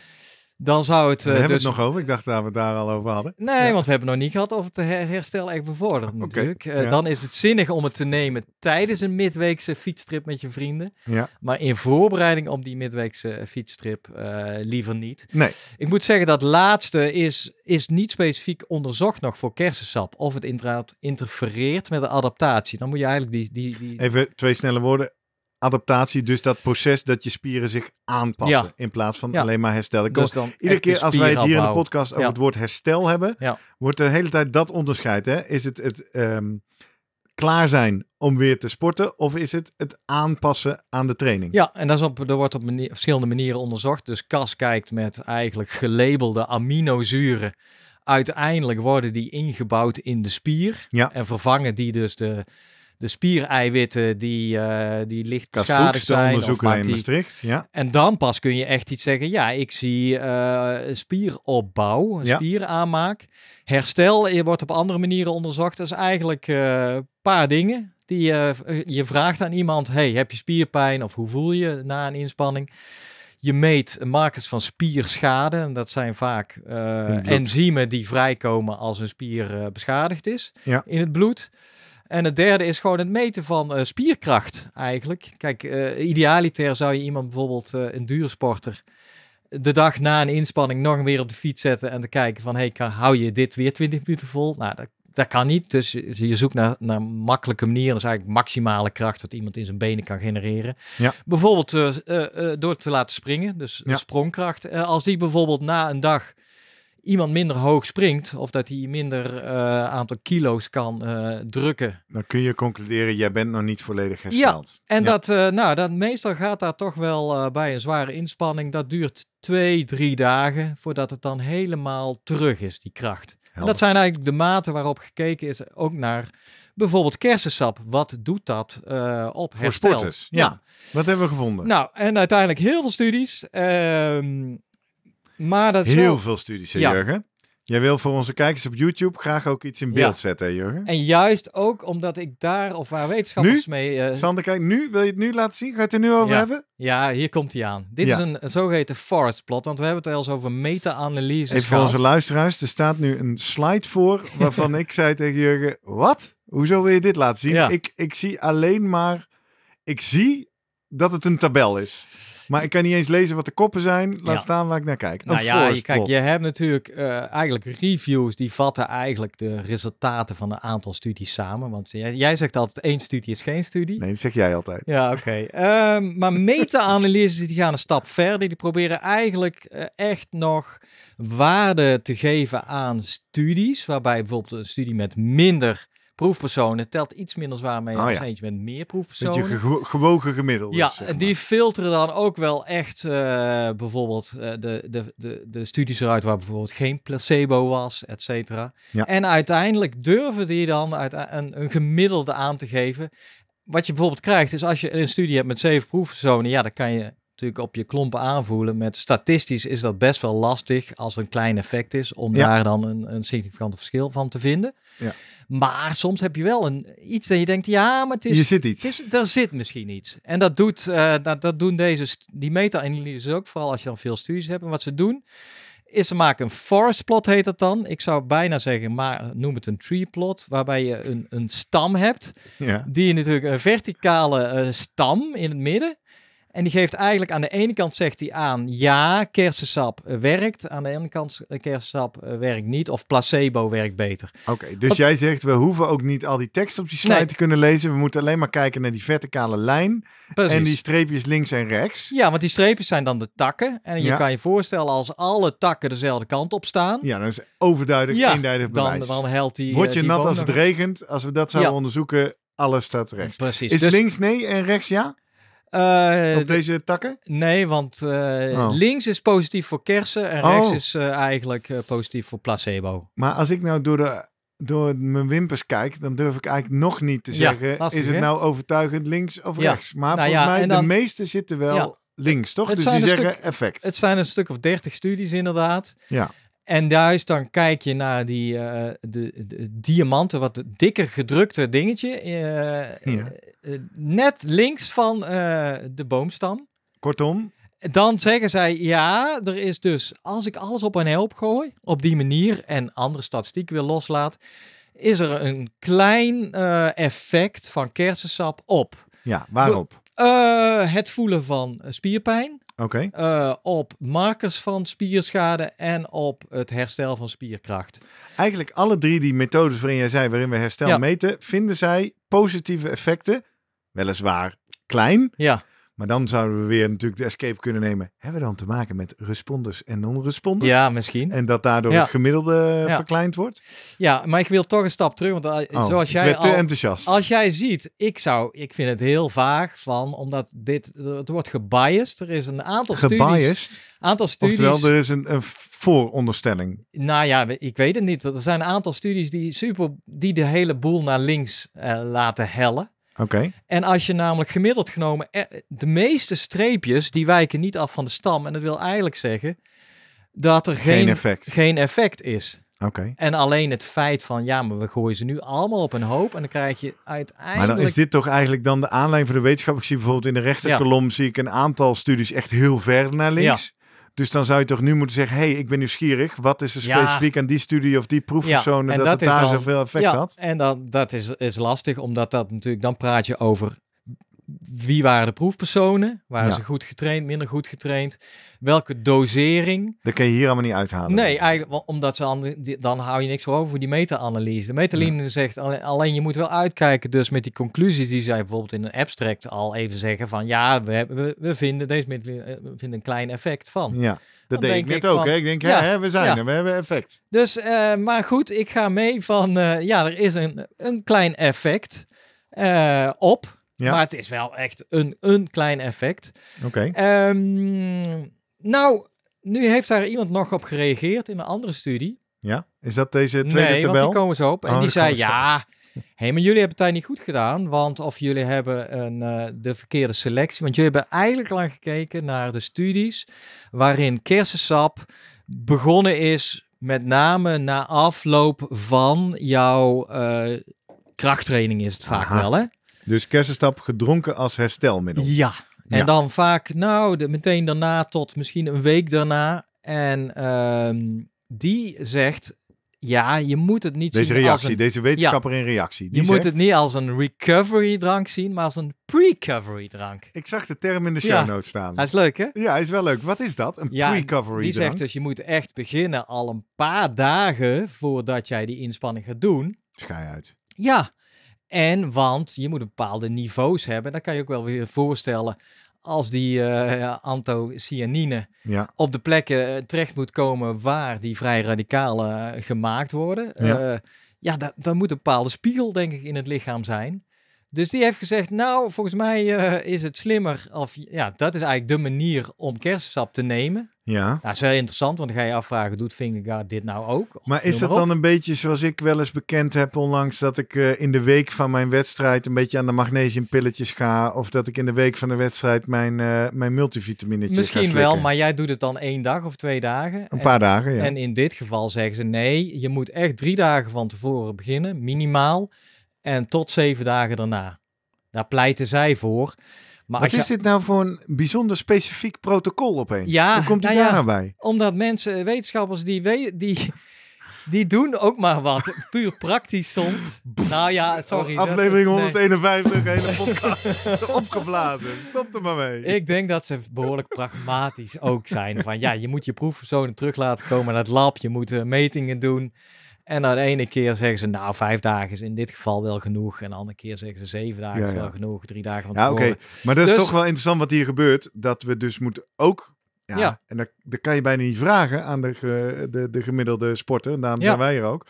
Dan zou het. Uh, we eh, hebben dus- het nog over. Ik dacht dat we het daar al over hadden. Nee, want we hebben nog niet gehad of het herstel echt bevordert natuurlijk. Eh, dan is het zinnig om het te nemen tijdens een midweekse fietstrip met je vrienden. Ja. Maar in voorbereiding op die midweekse fietstrip eh, liever niet. Nee. Ik moet zeggen dat laatste is, is niet specifiek onderzocht nog voor kersensap. Of het inderdaad interfereert met de adaptatie. Dan moet je eigenlijk die... die, die... Even twee snelle woorden adaptatie, dus dat proces dat je spieren zich aanpassen in plaats van alleen maar herstellen. Dus dan Iedere keer als wij het hier in de podcast over het woord herstel hebben, wordt de hele tijd dat onderscheid. Hè? Is het het ehm, klaar zijn om weer te sporten of is het het aanpassen aan de training? Ja, en dat, op, wordt op verschillende manieren onderzocht. Dus Cas kijkt met eigenlijk gelabelde aminozuren. Uiteindelijk worden die ingebouwd in de spier en vervangen die dus de de spiereiwitten die, uh, die lichtbeschadigd zijn. in Maastricht, ja. En dan pas kun je echt iets zeggen. Ja, ik zie eh, spieropbouw, ja. spieraanmaak. Herstel je wordt op andere manieren onderzocht. Dat is eigenlijk een eh, paar dingen. Die, je vraagt aan iemand, hey, heb je spierpijn of hoe voel je na een inspanning? Je meet markers van spierschade. En dat zijn vaak enzymen die vrijkomen als een spier beschadigd is in het bloed. En het derde is gewoon het meten van eh, spierkracht eigenlijk. Kijk, eh, idealiter zou je iemand bijvoorbeeld, uh, een duursporter, de dag na een inspanning nog weer op de fiets zetten en te kijken van, hey, kan, hou je dit weer 20 minuten vol? Nou, dat, dat kan niet. Dus je, je zoekt naar, naar makkelijke manieren. Dat is eigenlijk maximale kracht dat iemand in zijn benen kan genereren. Ja. Bijvoorbeeld door te laten springen, dus ja. sprongkracht. als die bijvoorbeeld na een dag iemand minder hoog springt of dat hij minder eh, aantal kilo's kan eh, drukken. Dan kun je concluderen, jij bent nog niet volledig hersteld. Ja, en Dat, eh, nou, dat meestal gaat daar toch wel bij een zware inspanning. Dat duurt twee, drie dagen voordat het dan helemaal terug is, die kracht. En dat zijn eigenlijk de maten waarop gekeken is, ook naar bijvoorbeeld kersensap. Wat doet dat uh, op Voor Sporters, ja. Wat hebben we gevonden? Nou, en uiteindelijk heel veel studies. Ehm, maar dat heel veel studies, Jurgen. Jij wil voor onze kijkers op YouTube graag ook iets in beeld zetten, Jurgen. En juist ook omdat ik daar of waar wetenschappers mee. Uh... Sander, kijk, nu wil je het nu laten zien? Ga je het er nu over hebben? Ja, hier komt hij aan. Dit is een, zogeheten forest plot, want we hebben het al eens over meta-analyse. Even voor onze luisteraars, er staat nu een slide voor waarvan ik zei tegen Jurgen: Wat? Hoezo wil je dit laten zien? Ik, ik zie alleen maar, ik zie dat het een tabel is. Maar ik kan niet eens lezen wat de koppen zijn. Laat staan waar ik naar kijk. nou ja, je, kijk, je hebt natuurlijk eh, eigenlijk reviews die vatten eigenlijk de resultaten van een aantal studies samen. Want jij, zegt altijd één studie is geen studie. Nee, dat zeg jij altijd. Ja, oké. Ehm, maar meta-analyses die gaan een stap verder. Die proberen eigenlijk eh, echt nog waarde te geven aan studies. Waarbij bijvoorbeeld een studie met minder proefpersonen telt iets minder zwaar mee dan ah, ja. eentje met meer proefpersonen. Met je gewogen gemiddelde. Ja, en die filteren dan ook wel echt eh, bijvoorbeeld eh, de, de, de, de studies eruit waar bijvoorbeeld geen placebo was, et cetera. Ja. En uiteindelijk durven die dan uit een, een gemiddelde aan te geven. Wat je bijvoorbeeld krijgt is als je een studie hebt met zeven proefpersonen, ja, dan kan je natuurlijk op je klompen aanvoelen. Met statistisch is dat best wel lastig als een klein effect is om daar dan een, een significant verschil van te vinden. Ja. Maar soms heb je wel een, iets dat je denkt, ja, maar het is... Je zit iets. is, er zit misschien iets. En dat, doet, eh, dat, dat doen deze, die meta-analyses ook, vooral als je dan veel studies hebt. En wat ze doen, is ze maken een forest plot, heet dat dan. Ik zou bijna zeggen, maar noem het een tree plot, waarbij je een, een stam hebt. Ja. Die je natuurlijk een verticale eh, stam in het midden. En die geeft eigenlijk aan de ene kant zegt hij aan ja, kersensap eh, werkt. Aan de andere kant eh, kersensap eh, werkt niet of placebo werkt beter. Oké, dus jij zegt we hoeven ook niet al die tekst op die slide te kunnen lezen. We moeten alleen maar kijken naar die verticale lijn en die streepjes links en rechts. Ja, want die streepjes zijn dan de takken. En je kan je voorstellen als alle takken dezelfde kant op staan. Ja, dan is overduidelijk ja, eenduidig bewijs. Dan, dan helpt die Word je nat als het regent? Als we dat zouden onderzoeken, alles staat rechts. Precies. Is dus- links nee en rechts ja? Eh, Op deze takken? Nee, want eh, oh. links is positief voor kersen en rechts oh. is eh, eigenlijk positief voor placebo. Maar als ik nou door, de, door mijn wimpers kijk, dan durf ik eigenlijk nog niet te zeggen: is het nou overtuigend links of rechts? Maar nou volgens mij, de meeste zitten wel links, toch? dus die zeggen stuk, effect. Het zijn een stuk of dertig studies, inderdaad. Ja. En juist dan kijk je naar die de, de, diamanten, wat dikker gedrukte dingetje. Eh, net links van eh, de boomstam. Kortom, dan zeggen zij ja, er is dus, als ik alles op een help gooi, op die manier en andere statistieken weer loslaat, is er een klein eh, effect van kersensap op. Ja, waarop? het voelen van spierpijn. Oké. op markers van spierschade en op het herstel van spierkracht. Eigenlijk alle drie die methodes waarin jij zei, waarin we herstel meten, vinden zij positieve effecten Weliswaar klein. Ja. Maar dan zouden we weer natuurlijk de escape kunnen nemen. Hebben we dan te maken met responders en non-responders? Ja, misschien. En dat daardoor het gemiddelde verkleind wordt? Ja, maar ik wil toch een stap terug. Want eh, oh, zoals jij. Ik al, te enthousiast. Als jij ziet, ik zou. Ik vind het heel vaag van. Omdat dit. Het wordt gebiased. Er is een aantal gebiased? studies. Aantal studies. Oftewel, er is een, een vooronderstelling. Nou ja, ik weet het niet. Er zijn een aantal studies die, super, die de hele boel naar links eh, laten hellen. Oké. En als je namelijk gemiddeld genomen, eh, de meeste streepjes die wijken niet af van de stam. En dat wil eigenlijk zeggen dat er geen, geen, effect. is. Oké. En alleen het feit van, ja, maar we gooien ze nu allemaal op een hoop en dan krijg je uiteindelijk... Maar dan is dit toch eigenlijk dan de aanleiding voor de wetenschap. Ik zie bijvoorbeeld in de rechterkolom zie ik een aantal studies echt heel ver naar links. Ja. Dus dan zou je toch nu moeten zeggen: hey, ik ben nieuwsgierig. Wat is er specifiek aan die studie of die proefpersonen dat, dat, het daar zoveel effect had? En dan, dat is, is lastig, omdat dat natuurlijk dan praat je over wie waren de proefpersonen? Waren ze goed getraind, minder goed getraind? Welke dosering? Dat kun je hier allemaal niet uithalen. Nee, eigenlijk, omdat ze dan, dan hou je niks voor over voor die meta-analyse. De meta-analyse zegt alleen, alleen, je moet wel uitkijken dus met die conclusies die zij bijvoorbeeld in een abstract al even zeggen van ja, we, we, vinden deze eh, we vinden een klein effect van. Ja. Dat deed ik net ook. hè? Ik denk, ja, hè, we zijn er, we hebben effect. Dus, eh, maar goed, ik ga mee van, eh, ja, er is een, een klein effect op. Maar het is wel echt een, een klein effect. Oké. Ehm, nou, nu heeft daar iemand nog op gereageerd in een andere studie. Ja, is dat deze tweede nee, tabel? Nee, die komen ze op. en oh, die zei, ja, hey, maar jullie hebben het daar niet goed gedaan. Want of jullie hebben een, eh, de verkeerde selectie. Want jullie hebben eigenlijk lang gekeken naar de studies waarin kersensap begonnen is... met name na afloop van jouw... Eh, krachttraining is het vaak wel, hè? Dus kersenstap gedronken als herstelmiddel. Ja, en dan vaak, nou, de, meteen daarna tot misschien een week daarna. En ehm, die zegt, ja, je moet het niet deze zien reactie, als een... Deze wetenschapper in reactie. je moet het niet als een recovery drank zien, maar als een pre-recovery drank. Ik zag de term in de show notes staan. Hij is leuk, hè? Ja, hij is wel leuk. Wat is dat? Een ja, pre-recovery die zegt dus, je moet echt beginnen al een paar dagen voordat jij die inspanning gaat doen. Schijnt uit. Ja, en want je moet bepaalde niveaus hebben. Dan kan je ook wel weer voorstellen als die uh, anthocyanine op de plekken eh, terecht moet komen waar die vrij radicalen eh, gemaakt worden. Ja, ja dan moet een bepaalde spiegel denk ik in het lichaam zijn. Dus die heeft gezegd, nou, volgens mij eh, is het slimmer. Of ja, dat is eigenlijk de manier om kerstsap te nemen. Ja. dat nou, is wel interessant, want dan ga je afvragen, doet Fingergaard dit nou ook? maar is dat dan een beetje zoals ik wel eens bekend heb onlangs, dat ik eh, in de week van mijn wedstrijd een beetje aan de magnesiumpilletjes ga, of dat ik in de week van de wedstrijd mijn, uh, mijn slikken? Misschien wel, maar jij doet het dan één dag of twee dagen. Een paar dagen, ja. En in dit geval zeggen ze, nee, je moet echt drie dagen van tevoren beginnen, minimaal en tot zeven dagen daarna. Daar pleiten zij voor. Maar Wat is dit nou voor een bijzonder specifiek protocol opeens? Ja, Hoe komt die nou daar ja, nou bij? Omdat mensen, eh, wetenschappers, die, weten die, die doen ook maar wat. Puur praktisch soms. nou ja, sorry. Oh, aflevering 151, nee. hele podcast opgeblazen. Stop er maar mee. Ik denk dat ze behoorlijk pragmatisch ook zijn. Van ja, je moet je proefpersonen terug laten komen naar het lab. Je moet eh, metingen doen. En dan ene keer zeggen ze, nou, vijf dagen is in dit geval wel genoeg. En de andere keer zeggen ze, zeven dagen is wel genoeg, drie dagen van Ja, oké. Maar dat is dus- toch wel interessant wat hier gebeurt. Dat we dus moeten ook... Ja, en dat, kan je bijna niet vragen aan de, de, de gemiddelde sporter. En daarom zijn wij er ook.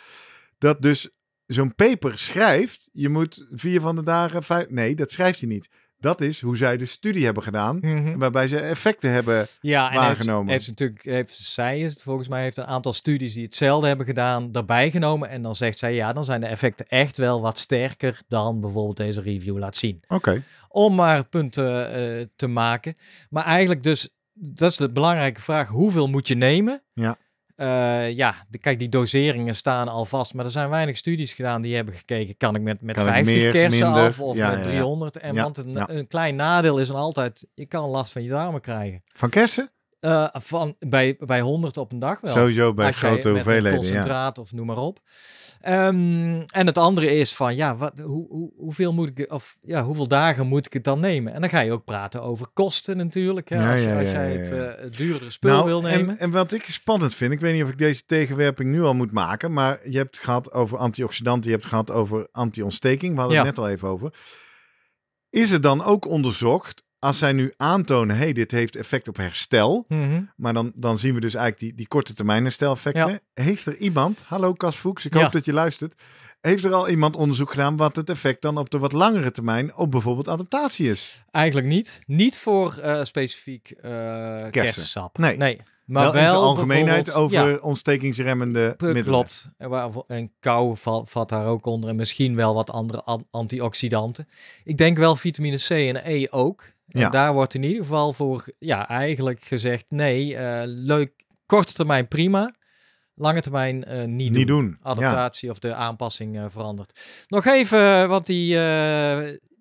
Dat dus zo'n paper schrijft, je moet vier van de dagen... nee, dat schrijft hij niet. Dat is hoe zij de studie hebben gedaan, mhm. waarbij ze effecten hebben ja, en waargenomen. Heeft, natuurlijk, heeft zij het volgens mij heeft een aantal studies die hetzelfde hebben gedaan, daarbij genomen. En dan zegt zij, ja, dan zijn de effecten echt wel wat sterker dan bijvoorbeeld deze review laat zien. Oké. Om maar punten uh, te maken. Maar eigenlijk dus, dat is de belangrijke vraag, hoeveel moet je nemen? Ja. Eh, ja, kijk, die doseringen staan al vast, maar er zijn weinig studies gedaan die hebben gekeken, kan ik met, met 50 kersen af of met 300? En, want een, een, klein nadeel is dan altijd, je kan last van je darmen krijgen. Van kersen? Eh, van, bij, bij 100 op een dag wel. Sowieso bij grote hoeveelheden. concentraat of noem maar op. Ehm, en het andere is van, ja, wat, hoe, hoe, hoeveel moet ik, of ja, hoeveel dagen moet ik het dan nemen? En dan ga je ook praten over kosten natuurlijk, hè, ja, als, als, jij het, uh, het duurdere spul nou, wil nemen. En, en, wat ik spannend vind, ik weet niet of ik deze tegenwerping nu al moet maken, maar je hebt het gehad over antioxidanten, je hebt gehad over anti-ontsteking, we hadden het net al even over. Is er dan ook onderzocht als zij nu aantonen, hey, dit heeft effect op herstel, mhm. maar dan, dan zien we dus eigenlijk die, die korte termijn herstel Ja. Heeft er iemand, hallo Cas Fuchs, ik hoop dat je luistert, heeft er al iemand onderzoek gedaan wat het effect dan op de wat langere termijn op bijvoorbeeld adaptatie is? Eigenlijk niet. Niet voor eh, specifiek uh, Nee. Maar wel, wel in algemeenheid over ontstekingsremmende middelen. Klopt. En kou valt daar ook onder. En misschien wel wat andere antioxidanten. Ik denk wel vitamine C en E ook. Ja. En daar wordt in ieder geval voor, ja, eigenlijk gezegd, nee, eh, leuk, korte termijn prima. Lange termijn eh, niet, niet doen. Adaptatie of de aanpassing uh, verandert. Nog even, want die,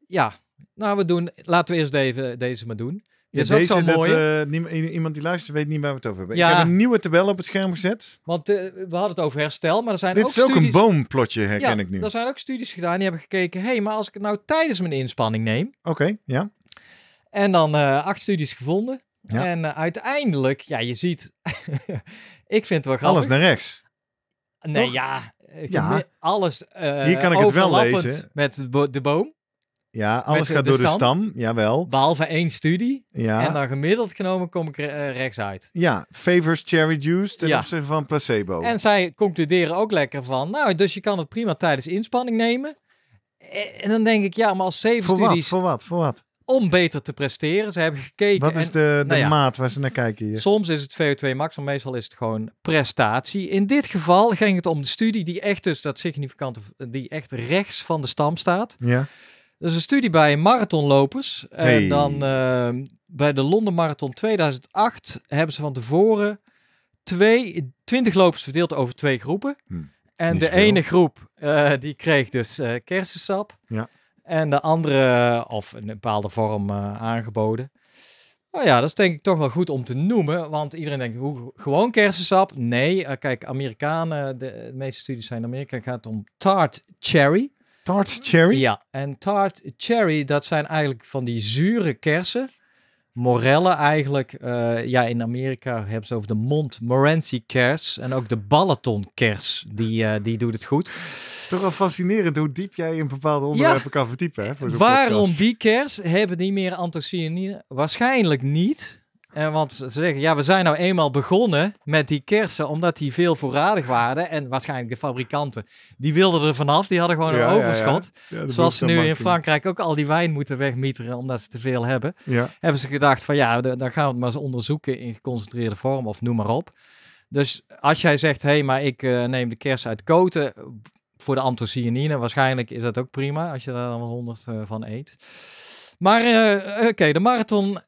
ja, nou we doen, laten we eerst even deze maar doen. Ja, is deze, ook zo mooi. Uh, iemand die luistert weet niet waar we het over hebben. Ja. Ik heb een nieuwe tabel op het scherm gezet. Want we hadden het over herstel, maar er zijn Dit ook studies... Dit is ook een boomplotje, herken ik nu. er zijn ook studies gedaan die hebben gekeken... hé, hey, maar als ik het nou tijdens mijn inspanning neem... Oké, ja. En dan eh, acht studies gevonden. En eh, uiteindelijk, ja, je ziet, ik vind het wel grappig. Alles naar rechts. Nee, ja, ja. Alles uh, Hier kan ik het wel lezen. met de, boom. Ja, alles gaat door de stam. de stam, jawel. Behalve één studie. Ja. En dan gemiddeld genomen kom ik rechts uit. Ja, favors cherry juice ten opzichte van placebo. En zij concluderen ook lekker van, nou, dus je kan het prima tijdens inspanning nemen. En dan denk ik, ja, maar als zeven voor studies... Wat, voor wat, voor wat? om beter te presteren. Ze hebben gekeken. Wat is de, de nou maat waar ze naar kijken hier? Soms is het VO2 max, maar meestal is het gewoon prestatie. In dit geval ging het om de studie die echt dus dat significante, die echt rechts van de stam staat. Ja. Dat is een studie bij marathonlopers. En dan eh, bij de Londen Marathon 2008 hebben ze van tevoren twee, 20 lopers verdeeld over twee groepen. Hm. en de ene groep eh, die kreeg dus uh, kersensap. Ja. En de andere, of een bepaalde vorm eh, aangeboden. Nou ja, dat is denk ik toch wel goed om te noemen. Want iedereen denkt, hoe, gewoon kersensap? Nee, eh, kijk, Amerikanen, de, de, meeste studies zijn in Amerika, gaat om tart cherry. Tart cherry? Ja, en tart cherry, dat zijn eigenlijk van die zure kersen. Morelle eigenlijk. Eh, ja, in Amerika hebben ze over de Montmorency-kers en ook de Balaton-kers. Die, eh, die doet het goed. Het is toch wel fascinerend hoe diep jij in bepaalde onderwerpen kan verdiepen. Hè, voor Waarom die kers hebben die meer anthocyanine? Waarschijnlijk niet. En want ze zeggen, ja, we zijn nou eenmaal begonnen met die kersen, omdat die veel voorradig waren. En waarschijnlijk de fabrikanten, die wilden er vanaf, die hadden gewoon een overschot. Zoals ze nu in Frankrijk ook al die wijn moeten wegmieteren, omdat ze te veel hebben. Hebben ze gedacht van, ja, dan gaan we het maar eens onderzoeken in geconcentreerde vorm of noem maar op. Dus als jij zegt, hé, hey, maar ik eh, neem de kers uit Koten voor de anthocyanine, waarschijnlijk is dat ook prima als je daar dan wel 100 eh, van eet. Maar eh, oké, de marathon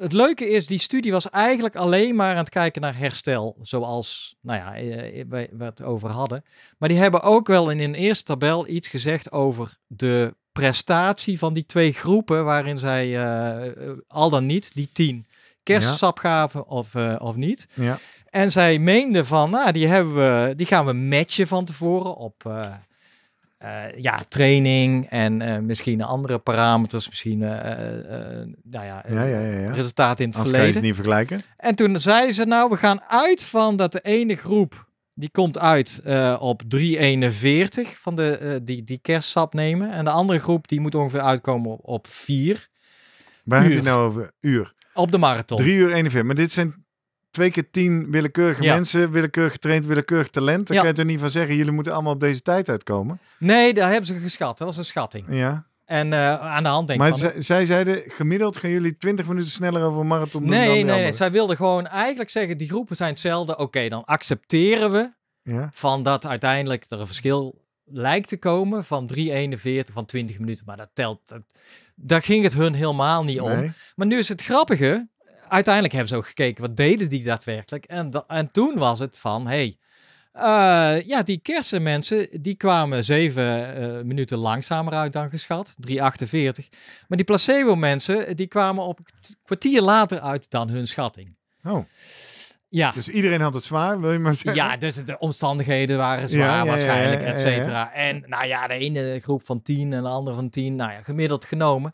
het leuke is, die studie was eigenlijk alleen maar aan het kijken naar herstel. Zoals, nou ja, eh, eh, we het over hadden. Maar die hebben ook wel in een eerste tabel iets gezegd over de prestatie van die twee groepen waarin zij eh, al dan niet die tien kerstsap gaven of, of niet. Ja. En zij meenden van, nou, die, hebben we, die gaan we matchen van tevoren op... Eh, ja, training en eh, misschien andere parameters, misschien resultaat eh, nou ja, resultaten in het verleden. niet vergelijken. En toen zei ze nou, we gaan uit van dat de ene groep, die komt uit op 3,41 van de, die, die kerstsap nemen. En de andere groep, die moet ongeveer uitkomen op, op 4. Waar uur. heb je nou over? Uur. Op de marathon. 3 uur 41. Maar dit zijn twee keer tien willekeurige mensen, willekeurig getraind, willekeurig talent. Dan ja. kan je er niet van zeggen, jullie moeten allemaal op deze tijd uitkomen. Nee, daar hebben ze geschat. Dat was een schatting. Ja. En eh, aan de hand denk Maar zij zeiden, gemiddeld gaan jullie 20 minuten sneller over marathon nee, Nee, nee, zij wilden gewoon eigenlijk zeggen, die groepen zijn hetzelfde. Oké, dan accepteren we ja. van dat uiteindelijk er een verschil lijkt te komen van 3,41 van 20 minuten. Maar dat telt, dat, daar ging het hun helemaal niet om. Maar nu is het grappige, uiteindelijk hebben ze ook gekeken, wat deden die daadwerkelijk? En, en toen was het van, hey, eh, ja, die kersenmensen, die kwamen zeven eh, minuten langzamer uit dan geschat, 3,48. Maar die placebo-mensen, die kwamen op een kwartier later uit dan hun schatting. Oh. Ja. Dus iedereen had het zwaar, wil je maar zeggen? Ja, dus de omstandigheden waren zwaar waarschijnlijk, et cetera. En nou ja, de ene groep van tien en de andere van tien, nou ja, gemiddeld genomen.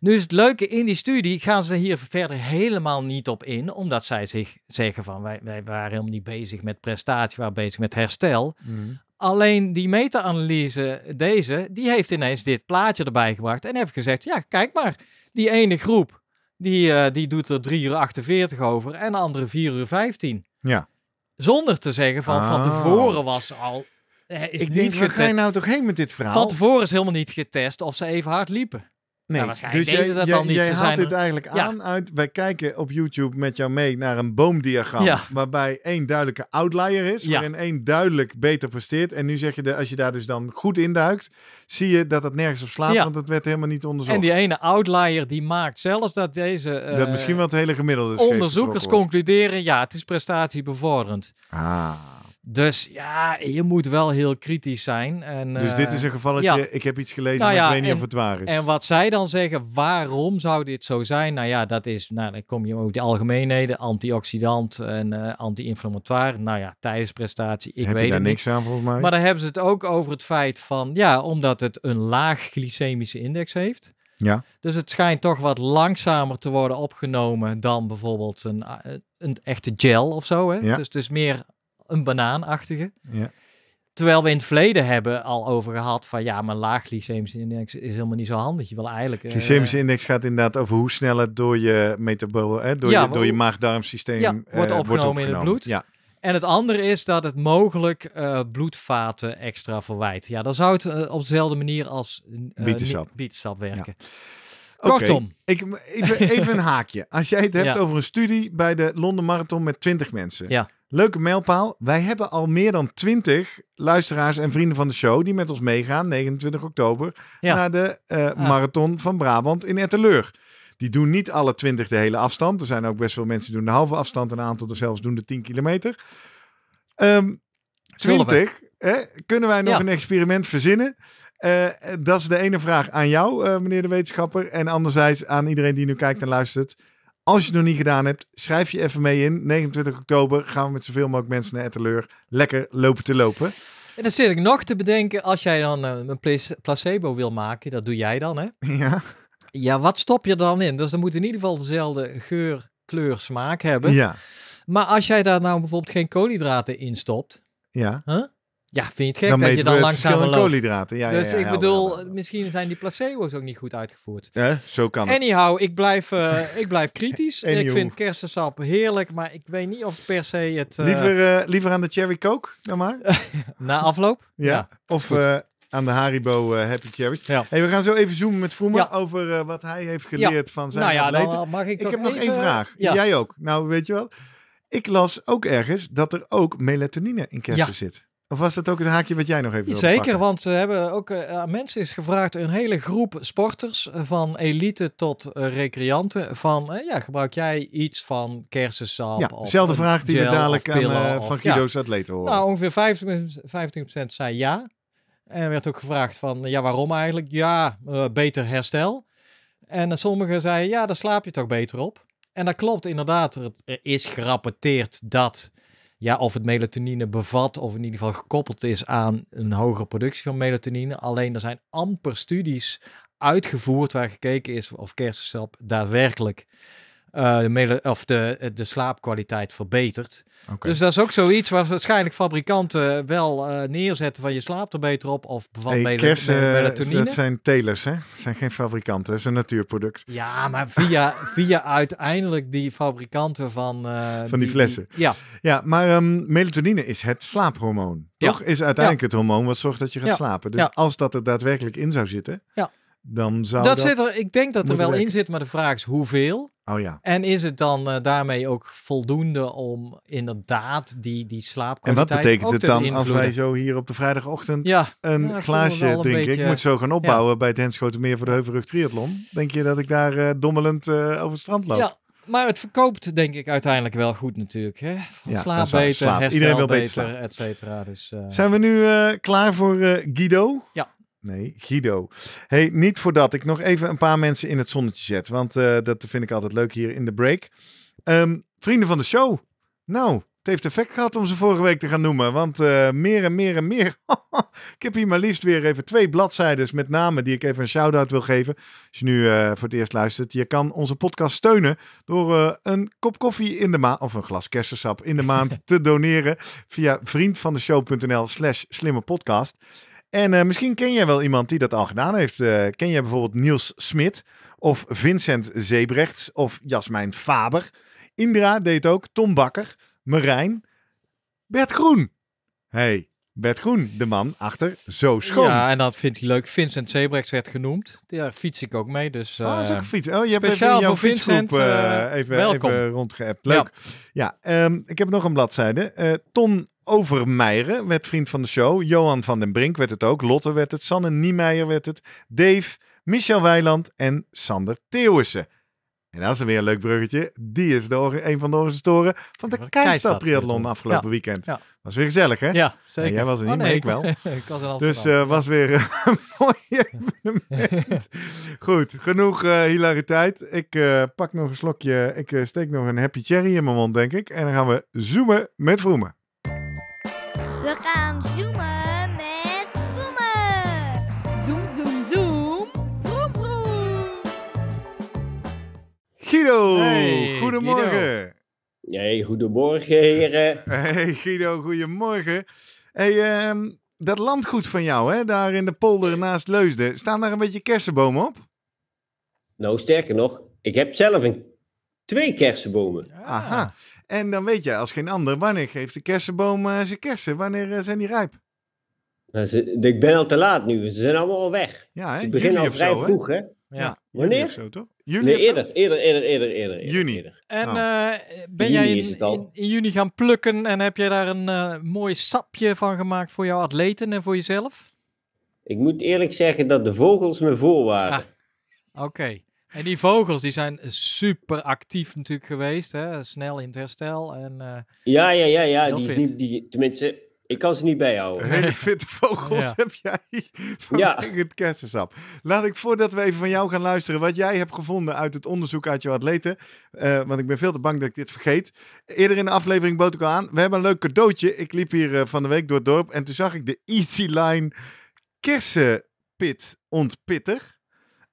Nu is het leuke, in die studie gaan ze hier verder helemaal niet op in, omdat zij zich zeggen van wij, wij waren helemaal niet bezig met prestatie, we waren bezig met herstel. Mhm. Alleen die meta-analyse, deze, die heeft ineens dit plaatje erbij gebracht en heeft gezegd, ja kijk maar, die ene groep, die, eh, die doet er 3 uur 48 over en de andere 4 uur 15. Ja. Zonder te zeggen van van ah. tevoren was al... Is Ik niet denk, getest. ga je nou toch heen met dit verhaal? Van tevoren is helemaal niet getest of ze even hard liepen. Nee, nou, dus jij, dat niet. haalt dit eigenlijk aan uit... Wij kijken op YouTube met jou mee naar een boomdiagram... waarbij één duidelijke outlier is... en waarin één duidelijk beter presteert. En nu zeg je, de, als je daar dus dan goed induikt... zie je dat het nergens op slaat, want dat werd helemaal niet onderzocht. En die ene outlier die maakt zelfs dat deze... dat eh, misschien wel het hele gemiddelde is Onderzoekers concluderen, ja, het is prestatiebevorderend. Ah... Dus ja, je moet wel heel kritisch zijn. En, dus dit eh, is een gevalletje, ja. ik heb iets gelezen, nou ik weet niet en, of het waar is. En wat zij dan zeggen, waarom zou dit zo zijn? Nou ja, dat is, nou, dan kom je over die algemeenheden, antioxidant en eh, anti-inflammatoire. Nou ja, tijdens prestatie, ik weet daar niks aan volgens mij. Maar dan hebben ze het ook over het feit van, ja, omdat het een laag glycemische index heeft. Ja. Dus het schijnt toch wat langzamer te worden opgenomen dan bijvoorbeeld een, eh, een echte gel of zo. Hè? Ja. Dus het is meer een banaanachtige. Ja. Terwijl we in het verleden hebben al over gehad van ja, maar een laag glycemische index is helemaal niet zo handig. Je wil eigenlijk... Uh, eh, glycemische index gaat inderdaad over hoe snel het door je metabolen door, je, door je maag-darmsysteem eh, wordt, opgenomen in het bloed. Ja. En het andere is dat het mogelijk eh, bloedvaten extra verwijt. Ja, dan zou het op dezelfde manier als bietensap. bietensap werken. Kortom. Ik, even, even, een haakje. Als jij het hebt over een studie bij de Londen Marathon met 20 mensen. Ja. Leuke mijlpaal. Wij hebben al meer dan 20 luisteraars en vrienden van de show die met ons meegaan, 29 oktober, naar de eh, ah. Marathon van Brabant in Etteleur. Die doen niet alle 20 de hele afstand. Er zijn ook best veel mensen die doen de halve afstand. Een aantal er zelfs doen de 10 kilometer. Um, ehm, 20, hè? kunnen wij nog een experiment verzinnen? Eh, eh, dat is de ene vraag aan jou, meneer de wetenschapper. En anderzijds aan iedereen die nu kijkt en luistert. Als je het nog niet gedaan hebt, schrijf je even mee in. 29 oktober gaan we met zoveel mogelijk mensen naar Etteleur lekker lopen te lopen. En dan zit ik nog te bedenken, als jij dan eh, een placebo wil maken, dat doe jij dan hè? Ja. Ja, wat stop je dan in? Dus dan moet in ieder geval dezelfde geur, kleur, smaak hebben. Ja. Maar als jij daar nou bijvoorbeeld geen koolhydraten in stopt, ja. Huh? Ja, vind je het gek dat je dan langzaam loopt? koolhydraten. Ja, dus ja, ik bedoel, misschien zijn die placebo's ook niet goed uitgevoerd. Ja, zo kan het. Anyhow, ik blijf, eh, ik blijf kritisch. ik vind kersensap heerlijk, maar ik weet niet of per se het... Eh, liever, eh, liever aan de cherry coke dan maar? Na afloop? Ja. Of aan de Haribo Happy Cherries. Ja. Hey, we gaan zo even zoomen met Vroemer over wat hij heeft geleerd van zijn nou atleten. Dan, mag ik, ik heb nog één vraag. Jij ook. Nou, weet je wat Ik las ook ergens dat er ook melatonine in kersen zit. Of was dat ook het haakje wat jij nog even Zeker, want we hebben ook eh, mensen is gevraagd, een hele groep sporters, eh, van elite tot eh, recreanten, van ja, gebruik jij iets van kersensap? Ja, dezelfde vraag die we dadelijk aan van Guido's atleten horen. Nou, ongeveer 15, 15% zei ja. En werd ook gevraagd van, ja, waarom eigenlijk? Ja, beter herstel. En sommigen zeiden, ja, daar slaap je toch beter op. En dat klopt inderdaad, er is gerapporteerd dat ja, of het melatonine bevat of in ieder geval gekoppeld is aan een hogere productie van melatonine. Alleen er zijn amper studies uitgevoerd waar gekeken is of kerstensap daadwerkelijk eh, de, of de, eh, de slaapkwaliteit verbetert. Dus dat is ook zoiets waar waarschijnlijk fabrikanten wel eh, neerzetten van je slaapt er beter op of bevat melatonine. Dat zijn telers, hè? Het zijn geen fabrikanten, het is een natuurproduct. Ja, maar via, via uiteindelijk die fabrikanten van... van die, flessen. ja. ja, maar ehm, melatonine is het slaaphormoon. Toch ja. is uiteindelijk het hormoon wat zorgt dat je gaat ja. slapen. Dus als dat er daadwerkelijk in zou zitten... Ja dan zou dat, Zit er, ik denk dat er wel in zit, maar de vraag is hoeveel. Oh ja. En is het dan eh, daarmee ook voldoende om inderdaad die, die slaapkwaliteit En wat betekent het dan als wij zo hier op de vrijdagochtend een glaasje drinken? Ik moet zo gaan opbouwen bij het Henschotenmeer voor de Heuvelrug Triathlon. Denk je dat ik daar eh, dommelend eh, over het strand loop? Ja, maar het verkoopt denk ik uiteindelijk wel goed natuurlijk. Hè? ja, slaap beter, Iedereen wil beter, beter et cetera. Dus, Zijn we nu klaar voor Guido? Ja. Nee, Guido. hey, niet voordat ik nog even een paar mensen in het zonnetje zet. Want eh, dat vind ik altijd leuk hier in de break. Ehm, vrienden van de show. Nou, het heeft effect gehad om ze vorige week te gaan noemen. Want eh, meer en meer en meer. ik heb hier maar liefst weer even twee bladzijdes met namen die ik even een shout-out wil geven. Als je nu eh, voor het eerst luistert. Je kan onze podcast steunen door een kop koffie in de maand of een glas kersensap in de maand te doneren via vriendvandeshow.nl slash slimme podcast. En eh, misschien ken jij wel iemand die dat al gedaan heeft. Eh, ken jij bijvoorbeeld Niels Smit of Vincent Zebrechts of Jasmijn Faber? Indra deed ook, Tom Bakker, Marijn, Bert Groen. hey, Bert Groen, de man achter Zo Schoon. Ja, en dat vindt hij leuk. Vincent Zebrechts werd genoemd. Daar fiets ik ook mee. Dus, uh, oh, is ook eh, fiets. Oh, je hebt in jouw fietsgroep uh, even, even rondgeappt. Leuk. Ja, ehm, ik heb nog een bladzijde. Uh, Ton Overmeijeren werd vriend van de show. Johan van den Brink werd het ook. Lotte werd het. Sanne Niemeijer werd het. Dave, Michel Weiland en Sander Theeuwissen. En dat is weer een leuk bruggetje. Die is de, een van de organisatoren van de Keistad Triathlon afgelopen weekend. Was weer gezellig, hè? Ja, zeker. jij was er niet, oh, maar ik wel. dus uh, was weer een mooi Goed, genoeg eh, hilariteit. Ik eh, pak nog een slokje, ik steek nog een happy cherry in mijn mond, denk ik. En dan gaan we zoomen met Vroemen gaan zoomen met Vroemen. Zoom, zoom, zoom. Vroom, vroom. Guido, goedemorgen. Guido. Hey, goedemorgen heren. Hey Guido, goedemorgen. Hey, ehm, dat landgoed van jou, hè, daar in de polder naast Leusden, staan daar een beetje kersenbomen op? Nou, sterker nog, ik heb zelf een, twee kersenbomen. Aha. En dan weet je als geen ander, wanneer geeft de kersenboom eh, zijn kersen? Wanneer eh, zijn die rijp? Nou, ik ben al te laat nu, ze zijn allemaal al weg. Ja, hè? Ze beginnen al vrij vroeg, hè? Ja. Wanneer? of zo, toch? nee, eerder, eerder, eerder, eerder, eerder, Juni. Eerder. En nou. eh, ben jij in, in, juni gaan plukken en heb jij daar een mooi sapje van gemaakt voor jouw atleten en voor jezelf? Ik moet eerlijk zeggen dat de vogels me voor waren. Ah, oké. En die vogels die zijn super actief natuurlijk geweest, hè? snel in het herstel. En, eh, ja, ja, ja, ja. Die, die, die, tenminste, ik kan ze niet bijhouden. Hele fitte vogels heb jij van ja. het kersensap. Laat ik voordat we even van jou gaan luisteren wat jij hebt gevonden uit het onderzoek uit jouw atleten. Eh, want ik ben veel te bang dat ik dit vergeet. Eerder in de aflevering bood ik al aan. We hebben een leuk cadeautje. Ik liep hier eh, van de week door het dorp en toen zag ik de Easy Line kersenpit ontpitter.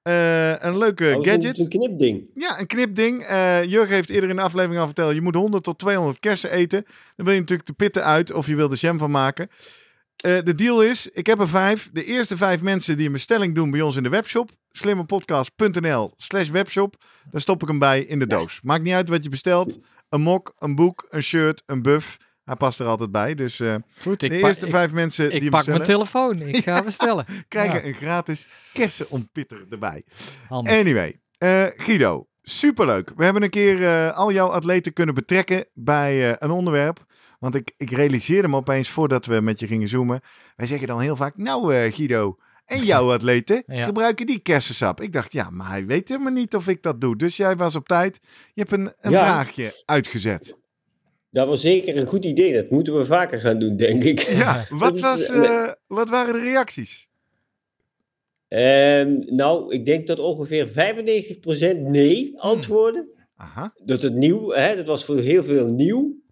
Eh, een leuke gadget. Een knipding. Ja, een knipding. Uh, Jurgen heeft eerder in de aflevering al verteld: je moet 100 tot 200 kersen eten. Dan wil je natuurlijk de pitten uit of je wil de jam van maken. Eh, de deal is: ik heb er vijf. De eerste vijf mensen die een bestelling doen bij ons in de webshop, slimmerpodcast.nl/slash webshop, daar stop ik hem bij in de doos. Maakt niet uit wat je bestelt: een mok, een boek, een shirt, een buff. Hij past er altijd bij. Dus eh, Goed, de eerste vijf mensen die Ik pak mijn telefoon. Ik ga bestellen. krijgen een gratis kersenontpitter erbij. Anyway, eh, Guido, superleuk. We hebben een keer eh, al jouw atleten kunnen betrekken bij een onderwerp. Want ik, ik realiseerde me opeens voordat we met je gingen zoomen. Wij zeggen dan heel vaak, nou Guido... En jouw atleten gebruiken die kersensap. Ik dacht, ja, maar hij weet helemaal niet of ik dat doe. Dus jij was op tijd. Je hebt een, een vraagje uitgezet. Dat was zeker een goed idee. Dat moeten we vaker gaan doen, denk ik. Ja, wat, was, eh, eh, wat waren de reacties? Ehm, nou, ik denk dat ongeveer 95% nee antwoorden. Hmm. Aha. Dat het nieuw, hè, dat was voor heel veel nieuw.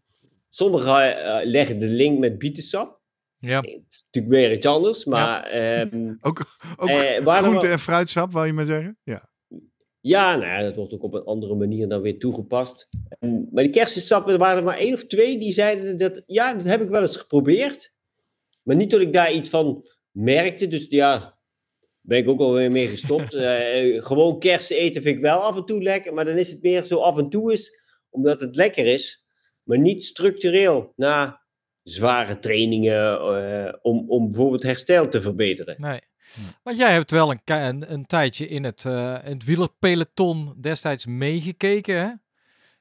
Sommigen eh, leggen de link met bietensap. Ja. Het is natuurlijk weer iets anders, maar... Ehm, ook ook groente- en fruitsap, wou je maar zeggen? Ja. Nou ja, dat wordt ook op een andere manier dan weer toegepast. Mm. maar die kerstensap, er waren maar één of twee die zeiden dat, ja, dat heb ik wel eens geprobeerd. Maar niet dat ik daar iets van merkte. Dus ja, ben ik ook alweer mee gestopt. Eh, gewoon kerst eten vind ik wel af en toe lekker. Maar dan is het meer zo af en toe is, omdat het lekker is. Maar niet structureel na zware trainingen eh, om, om bijvoorbeeld herstel te verbeteren. Nee. Want jij hebt wel een, een, tijdje in het, uh, in het wielerpeloton destijds meegekeken. Hè?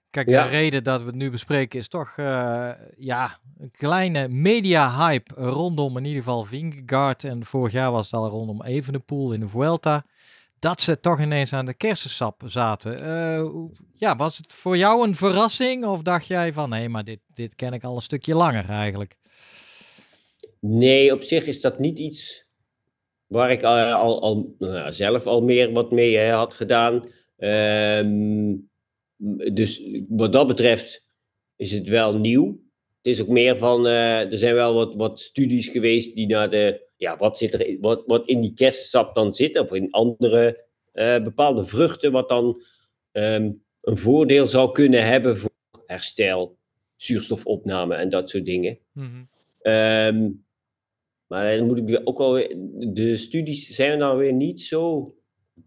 Kijk, de reden dat we het nu bespreken is toch eh, ja, een kleine media-hype rondom in ieder geval Vingegaard. En vorig jaar was het al rondom Evenepoel in de Vuelta. Dat ze toch ineens aan de kersensap zaten. Eh, ja, was het voor jou een verrassing? Of dacht jij van, hé, maar dit, dit ken ik al een stukje langer eigenlijk? Nee, op zich is dat niet iets waar ik eh, al, al, nou zelf al meer wat mee had gedaan. Ehm, dus wat dat betreft is het wel nieuw. Het is ook meer van, eh, er zijn wel wat, wat studies geweest die naar de, ja, wat, zit er, wat, wat in die kerstsap dan zit, of in andere eh, bepaalde vruchten, wat dan ehm, een voordeel zou kunnen hebben voor herstel, zuurstofopname en dat soort dingen. Mm maar eh, dan moet ik ook wel de studies zijn dan weer niet zo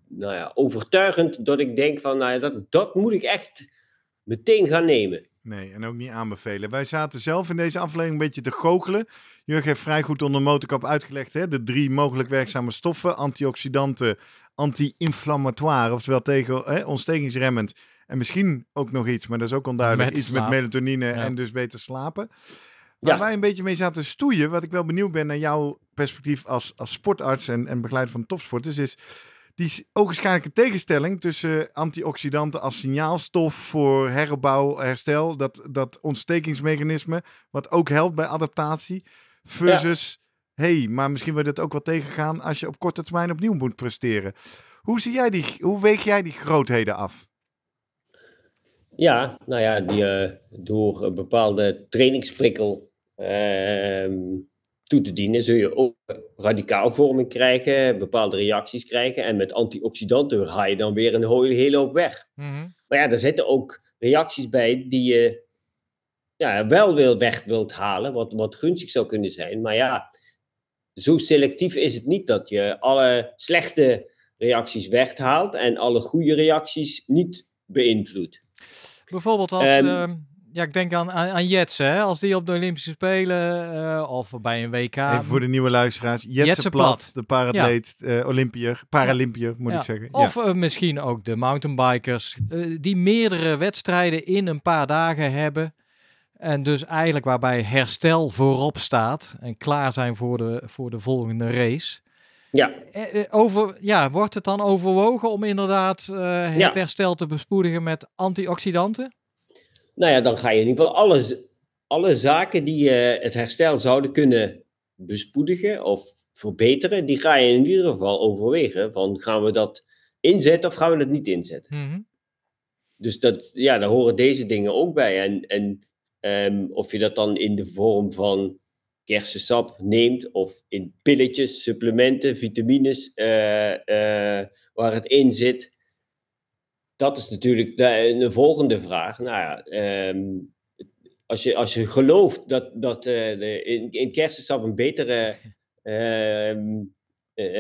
nou ja, overtuigend dat ik denk van, nou ja, dat, dat moet ik echt meteen gaan nemen. Nee, en ook niet aanbevelen. Wij zaten zelf in deze aflevering een beetje te goochelen. Jurgen heeft vrij goed onder motorkap uitgelegd hè? de drie mogelijk werkzame stoffen: antioxidanten, anti-inflammatoire, oftewel tegen hè, ontstekingsremmend. En misschien ook nog iets, maar dat is ook onduidelijk. Met iets met melatonine en dus beter slapen. Waar wij een beetje mee zaten stoeien, wat ik wel benieuwd ben naar jouw perspectief als, als sportarts en, en begeleider van topsporters, is die ogenschijnlijke tegenstelling tussen antioxidanten als signaalstof voor heropbouw, herstel, dat, dat ontstekingsmechanisme, wat ook helpt bij adaptatie, versus, hey, maar misschien wil je dat ook wel tegengaan als je op korte termijn opnieuw moet presteren. Hoe, zie jij die, hoe weeg jij die grootheden af? Ja, nou ja, die, eh, door een bepaalde trainingsprikkel Ehm, toe te dienen, zul je ook radicaalvorming krijgen, bepaalde reacties krijgen. En met antioxidanten haal je dan weer een hele hoop weg. Mhm. Maar ja, er zitten ook reacties bij die je ja, wel wil weg wilt halen, wat, wat gunstig zou kunnen zijn. Maar ja, zo selectief is het niet dat je alle slechte reacties weghaalt en alle goede reacties niet beïnvloedt. Bijvoorbeeld als um, ja, ik denk aan, aan, aan Jetsen. Hè? Als die op de Olympische Spelen eh, of bij een WK. Even voor de nieuwe luisteraars. Jetsen, Plat, de paratleet, ja. Eh, Olympier, Paralympier moet ik zeggen. Of eh, misschien ook de mountainbikers. die meerdere wedstrijden in een paar dagen hebben. En dus eigenlijk waarbij herstel voorop staat. En klaar zijn voor de, voor de volgende race. Ja. Over, ja, wordt het dan overwogen om inderdaad het herstel te bespoedigen met antioxidanten? nou ja, dan ga je in ieder geval alle, alle zaken die eh, het herstel zouden kunnen bespoedigen of verbeteren, die ga je in ieder geval overwegen. Van gaan we dat inzetten of gaan we dat niet inzetten? Mhm. Dus dat, ja, daar horen deze dingen ook bij. En, en ehm, of je dat dan in de vorm van kersensap neemt, of in pilletjes, supplementen, vitamines, eh, eh, waar het in zit dat is natuurlijk de, de volgende vraag. Nou ja, ehm, als, je, als je gelooft dat, dat uh, de, in, in een betere, ehm, eh,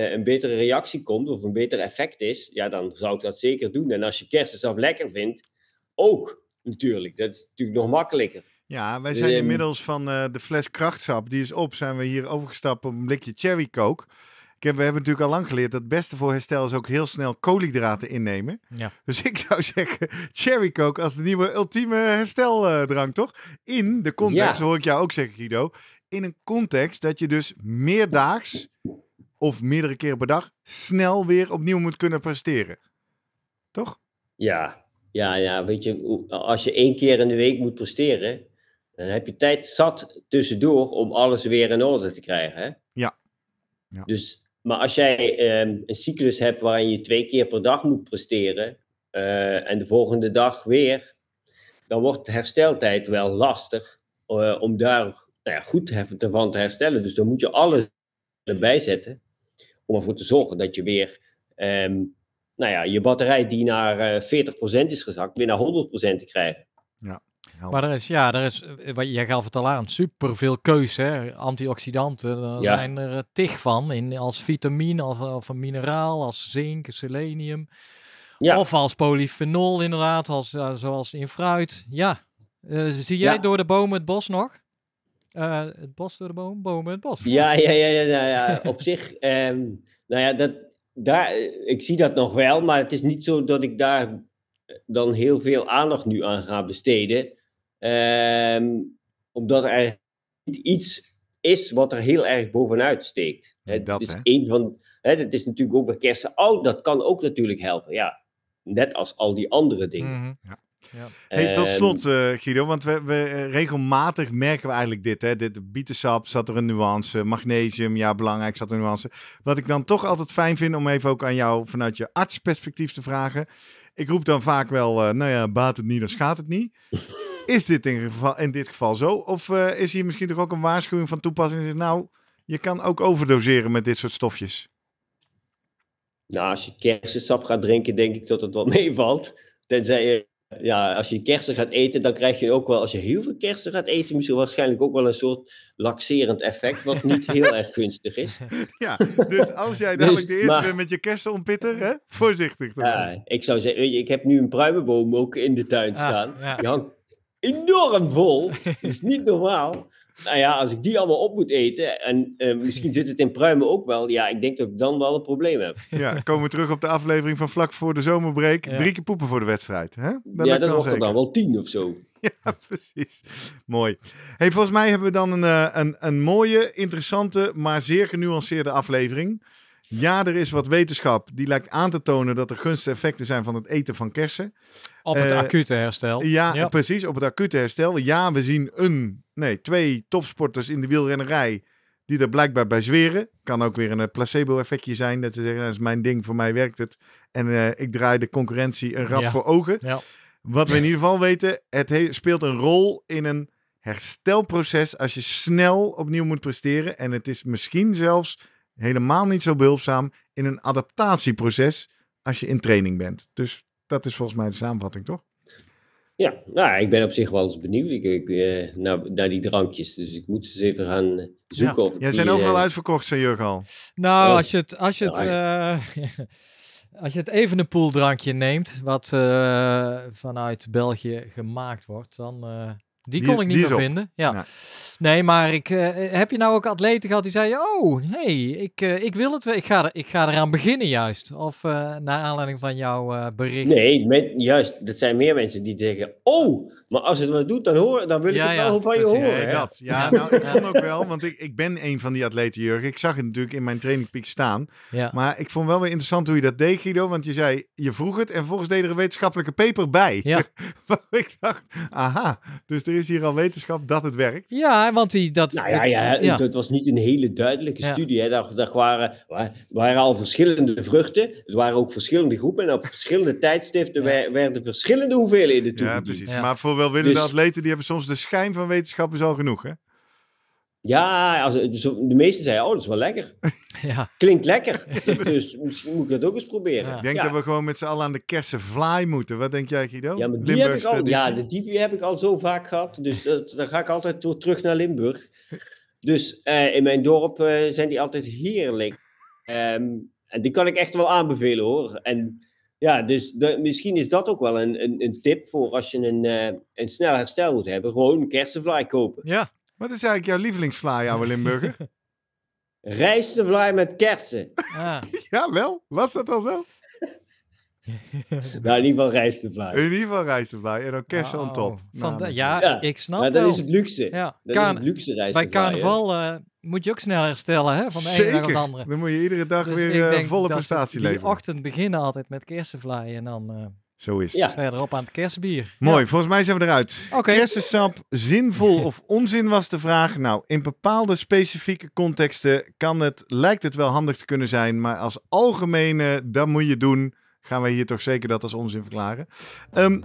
eh, een betere reactie komt of een beter effect is, ja, dan zou ik dat zeker doen. En als je kerstensap lekker vindt, ook natuurlijk. Dat is natuurlijk nog makkelijker. Ja, wij zijn ehm, inmiddels van de fles krachtsap, die is op, zijn we hier overgestapt op een blikje cherry coke heb, we hebben natuurlijk al lang geleerd dat het beste voor herstel is ook heel snel koolhydraten innemen. Ja. Dus ik zou zeggen, cherry coke als de nieuwe ultieme hersteldrank, toch? In de context, hoor ik jou ook zeggen, Guido. In een context dat je dus meerdaags of meerdere keren per dag snel weer opnieuw moet kunnen presteren. Toch? Ja, ja, ja. Weet je, als je één keer in de week moet presteren, dan heb je tijd zat tussendoor om alles weer in orde te krijgen. Hè? Ja. ja. Dus maar als jij ehm, een cyclus hebt waarin je twee keer per dag moet presteren eh, en de volgende dag weer, dan wordt de hersteltijd wel lastig eh, om daar nou ja, goed te, van te herstellen. Dus dan moet je alles erbij zetten om ervoor te zorgen dat je weer ehm, nou ja, je batterij die naar uh, eh, 40% is gezakt, weer naar 100% te krijgen. Ja. Maar er is, ja, er is, eh, wat jij gaf het al aan, superveel keuze. Hè? Antioxidanten, eh, zijn er eh, tig van. In, als vitamine, als, of een mineraal, als zink, selenium. Of als polyfenol inderdaad, als, zoals in fruit. Ja, zie jij door de bomen het bos nog? het bos door de bomen, bomen het bos. Ja, ja, ja, ja, ja, op zich, ehm, nou ja, dat, daar, ik zie dat nog wel, maar het is niet zo dat ik daar dan heel veel aandacht nu aan ga besteden. Ehm, omdat er niet iets is wat er heel erg bovenuit steekt. dat, is een van, Het is natuurlijk ook weer kersen oud, oh, dat kan ook natuurlijk helpen. Ja, net als al die andere dingen. Mhm. ja. Ja. Hey, tot ehm, slot, eh, Guido, want we, we, eh, regelmatig merken we eigenlijk dit. Hè? dit bietensap zat er een nuance, magnesium, ja, belangrijk zat er een nuance. Wat ik dan toch altijd fijn vind om even ook aan jou vanuit je artsperspectief te vragen. Ik roep dan vaak wel, eh, nou ja, baat het niet, dan schaadt het niet. Is dit in, geval, in dit geval zo? Of eh, is hier misschien toch ook een waarschuwing van toepassing? Zegt, nou, je kan ook overdoseren met dit soort stofjes. Nou, als je kersensap gaat drinken, denk ik dat het wel meevalt. Tenzij je, ja, als je kersen gaat eten, dan krijg je ook wel, als je heel veel kersen gaat eten, misschien waarschijnlijk ook wel een soort laxerend effect, wat niet heel erg gunstig is. Ja, dus als jij dadelijk dus, de eerste bent met je kersen ontpitter, hè? voorzichtig dan. Ja, ik zou zeggen, ik heb nu een pruimenboom ook in de tuin staan. ja. Die hangt enorm vol. Dat is niet normaal. Nou ja, als ik die allemaal op moet eten, en eh, misschien zit het in pruimen ook wel, ja, ik denk dat ik dan wel een probleem heb. Ja, komen we terug op de aflevering van vlak voor de zomerbreek. Drie keer poepen voor de wedstrijd. Hè? ja, dat wordt er dan wel tien of zo. Ja, precies. Mooi. Hey, volgens mij hebben we dan een, eh, een, een mooie, interessante, maar zeer genuanceerde aflevering. Ja, er is wat wetenschap die lijkt aan te tonen dat er gunstige effecten zijn van het eten van kersen. Op het eh, acute herstel. Ja, precies. Op het acute herstel. Ja, we zien een, nee, twee topsporters in de wielrennerij die er blijkbaar bij zweren. Kan ook weer een eh, placebo-effectje zijn. Dat ze zeggen, dat is mijn ding, voor mij werkt het. En eh, ik draai de concurrentie een rat voor ogen. Ja. Wat we in ieder geval weten, het speelt een rol in een herstelproces als je snel opnieuw moet presteren. En het is misschien zelfs helemaal niet zo behulpzaam in een adaptatieproces als je in training bent. Dus dat is volgens mij de samenvatting, toch? Ja, nou, ik ben op zich wel eens benieuwd ik, eh, naar, naar, die drankjes. Dus ik moet ze even gaan zoeken. Ja. Jij zijn overal eh, uitverkocht, zei Jurgen al. Nou, oh. als je het, als je het, eh, als je het even een poeldrankje neemt, wat vanuit België gemaakt wordt, dan die, die kon ik niet meer vinden. Ja. Nee, maar ik, eh, heb je nou ook atleten gehad die zeiden: Oh, hey, ik, eh, ik wil het wel. Ik ga, er, ik ga eraan beginnen, juist. Of eh, naar aanleiding van jouw bericht. Nee, juist. Dat zijn meer mensen die denken: Oh, maar als het wat doet, dan, hoor, dan wil ik het wel van je horen. Ja, dat. Ja, nou, ik vond ook wel, want ik, ik ben een van die atleten, Jurgen. Ik zag het natuurlijk in mijn training staan. staan. Maar ik vond wel weer interessant hoe je dat deed, Guido. Want je zei: Je vroeg het en volgens deden er een wetenschappelijke paper bij. Ja. ik dacht: Aha, dus er is hier al wetenschap dat het werkt. Ja, want die, dat... Nou ja, ja, dat was niet een hele duidelijke studie. Hè. Daar, daar waren, waren al verschillende vruchten. Er waren ook verschillende groepen. En op verschillende tijdstiften werden verschillende hoeveelheden toegediend. Ja, precies. Maar voor welwillende dus, atleten, die hebben soms de schijn van wetenschappen al genoeg, hè? Ja, als, de meesten zeiden, oh, dat is wel lekker. Ja. Klinkt lekker. Dus misschien moet ik dat ook eens proberen. Ja. Ik denk dat we gewoon met z'n allen aan de kersen moeten. Wat denk jij, Guido? Ja, maar ja, de, die heb ik al zo vaak gehad. Dus dan ga ik altijd weer terug naar Limburg. Dus eh, in mijn dorp eh, zijn die altijd heerlijk. Ehm, en die kan ik echt wel aanbevelen, hoor. En ja, dus misschien is dat ook wel een, een, tip voor als je een, eh, een snel herstel moet hebben. Gewoon kersenvlaai kopen. Ja, wat is eigenlijk jouw lievelingsvlaai, ouwe Limburger? Rijstevlaai met kersen. Ah. ja, wel. Was dat al zo? nou, in ieder geval rijstevlaai. In ieder geval rijstevlaai en dan kersen on top. Van nou, ja, ik snap maar wel. dat is het luxe. Ja. Dat is het luxe Bij carnaval uh, moet je ook snel herstellen hè, van de ene naar de andere. Dan moet je iedere dag dus weer eh, volle prestatie leveren. De ochtend beginnen altijd met kersenvlaai en dan... Eh, zo is het. Ja. Verderop aan het kerstbier. Mooi, volgens mij zijn we eruit. Okay. Kersensap, zinvol of onzin was de vraag. Nou, in bepaalde specifieke contexten kan het, lijkt het wel handig te kunnen zijn. Maar als algemene, dat moet je doen, gaan wij hier toch zeker dat als onzin verklaren. Ehm,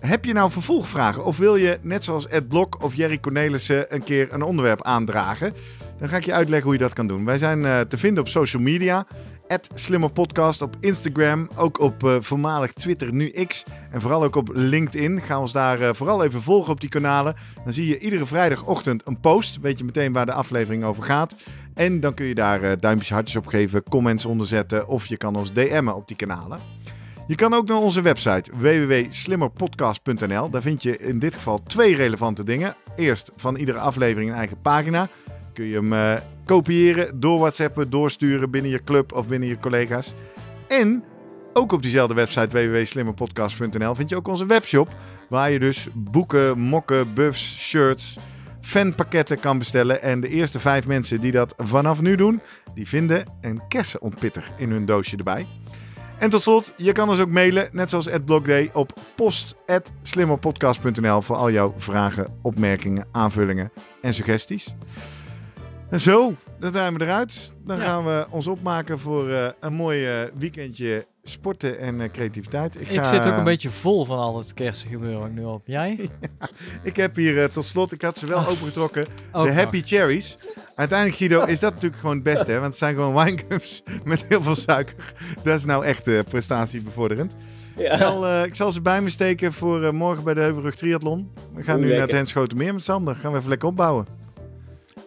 heb je nou vervolgvragen? Of wil je, net zoals Ed Blok of Jerry Cornelissen, een keer een onderwerp aandragen? Dan ga ik je uitleggen hoe je dat kan doen. Wij zijn eh, te vinden op social media. Slimmerpodcast op Instagram. Ook op eh, voormalig Twitter, nu X. En vooral ook op LinkedIn. Ga ons daar eh, vooral even volgen op die kanalen. Dan zie je iedere vrijdagochtend een post. Weet je meteen waar de aflevering over gaat. En dan kun je daar uh, duimpjes, hartjes op geven, comments onderzetten. Of je kan ons DM'en op die kanalen. Je kan ook naar onze website www.slimmerpodcast.nl. Daar vind je in dit geval twee relevante dingen. Eerst van iedere aflevering een eigen pagina. Kun je hem kopiëren, door WhatsAppen, doorsturen binnen je club of binnen je collega's. En ook op diezelfde website www.slimmerpodcast.nl vind je ook onze webshop. Waar je dus boeken, mokken, buffs, shirts, fanpakketten kan bestellen. En de eerste vijf mensen die dat vanaf nu doen, die vinden een kersenontpitter in hun doosje erbij. En tot slot, je kan ons ook mailen, net zoals at Blogday, op slimmerpodcast.nl voor al jouw vragen, opmerkingen, aanvullingen en suggesties. En zo, dat zijn we eruit. Dan gaan we ons opmaken voor eh, een mooi eh, weekendje sporten en eh, creativiteit. Ik, ik zit ook een beetje vol van al het kerstgebeuren nu op. Jij? ik heb hier tot slot, ik had ze wel oh. opengetrokken, de Happy Cherries. Uiteindelijk, Guido, is dat natuurlijk gewoon het beste. Hè? Want het zijn gewoon winecups met heel veel suiker. Dat is nou echt prestatiebevorderend. Ja. Ik, zal, ik, zal, ze bij me steken voor morgen bij de Heuvelrug Triathlon. We gaan nu naar het Henschotenmeer met Sander. Gaan we even lekker opbouwen.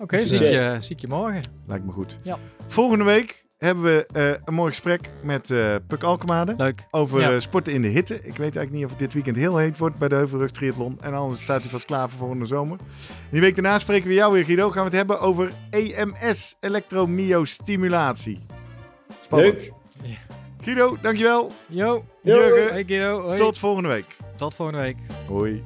Oké, dus zie, ik, zie je morgen. Lijkt me goed. Ja. Volgende week hebben we eh, een mooi gesprek met uh, Puk Alkemade. Leuk. Over eh, sporten in de hitte. Ik weet eigenlijk niet of het dit weekend heel heet wordt bij de Heuvelrug Triathlon. En anders staat hij vast klaar voor volgende zomer. die week daarna spreken we jou weer, Guido. Gaan we het hebben over EMS, elektromyostimulatie. Spannend. Leuk. Ja. Guido, dankjewel. Jo. Jurgen. Hey Guido. Tot volgende week. Tot volgende week. Hoi.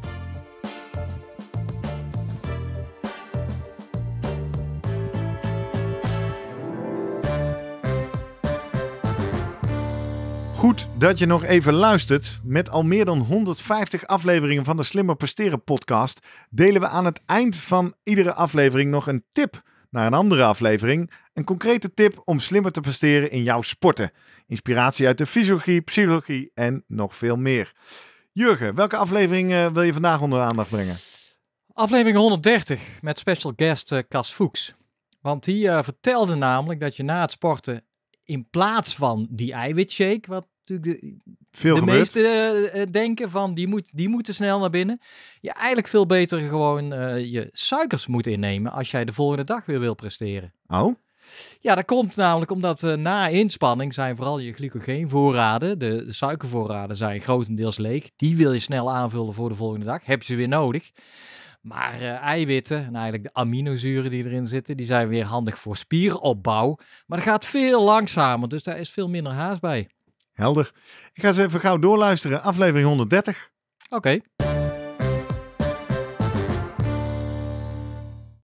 Goed dat je nog even luistert. Met al meer dan 150 afleveringen van de Slimmer Presteren podcast delen we aan het eind van iedere aflevering nog een tip naar een andere aflevering. Een concrete tip om slimmer te presteren in jouw sporten. Inspiratie uit de fysiologie, psychologie en nog veel meer. Jurgen, welke aflevering eh, wil je vandaag onder de aandacht brengen? Aflevering 130 met special guest eh, Cas Fuchs. Want die eh, vertelde namelijk dat je na het sporten in plaats van die eiwitshake, wat de, de meeste eh, eh, denken van die, moet, die moeten snel naar binnen. Je eigenlijk veel beter gewoon eh, je suikers moet innemen als jij de volgende dag weer wil presteren. Oh? Ja, dat komt namelijk omdat na inspanning zijn vooral je glycogeenvoorraden, de, de suikervoorraden zijn grotendeels leeg. Die wil je snel aanvullen voor de volgende dag. Heb je ze weer nodig. Maar eiwitten en eigenlijk de aminozuren die erin zitten, die zijn weer handig voor spieropbouw. Maar dat gaat veel langzamer, dus daar is veel minder haast bij. Helder. Ik ga ze even gauw doorluisteren. Aflevering 130. Oké.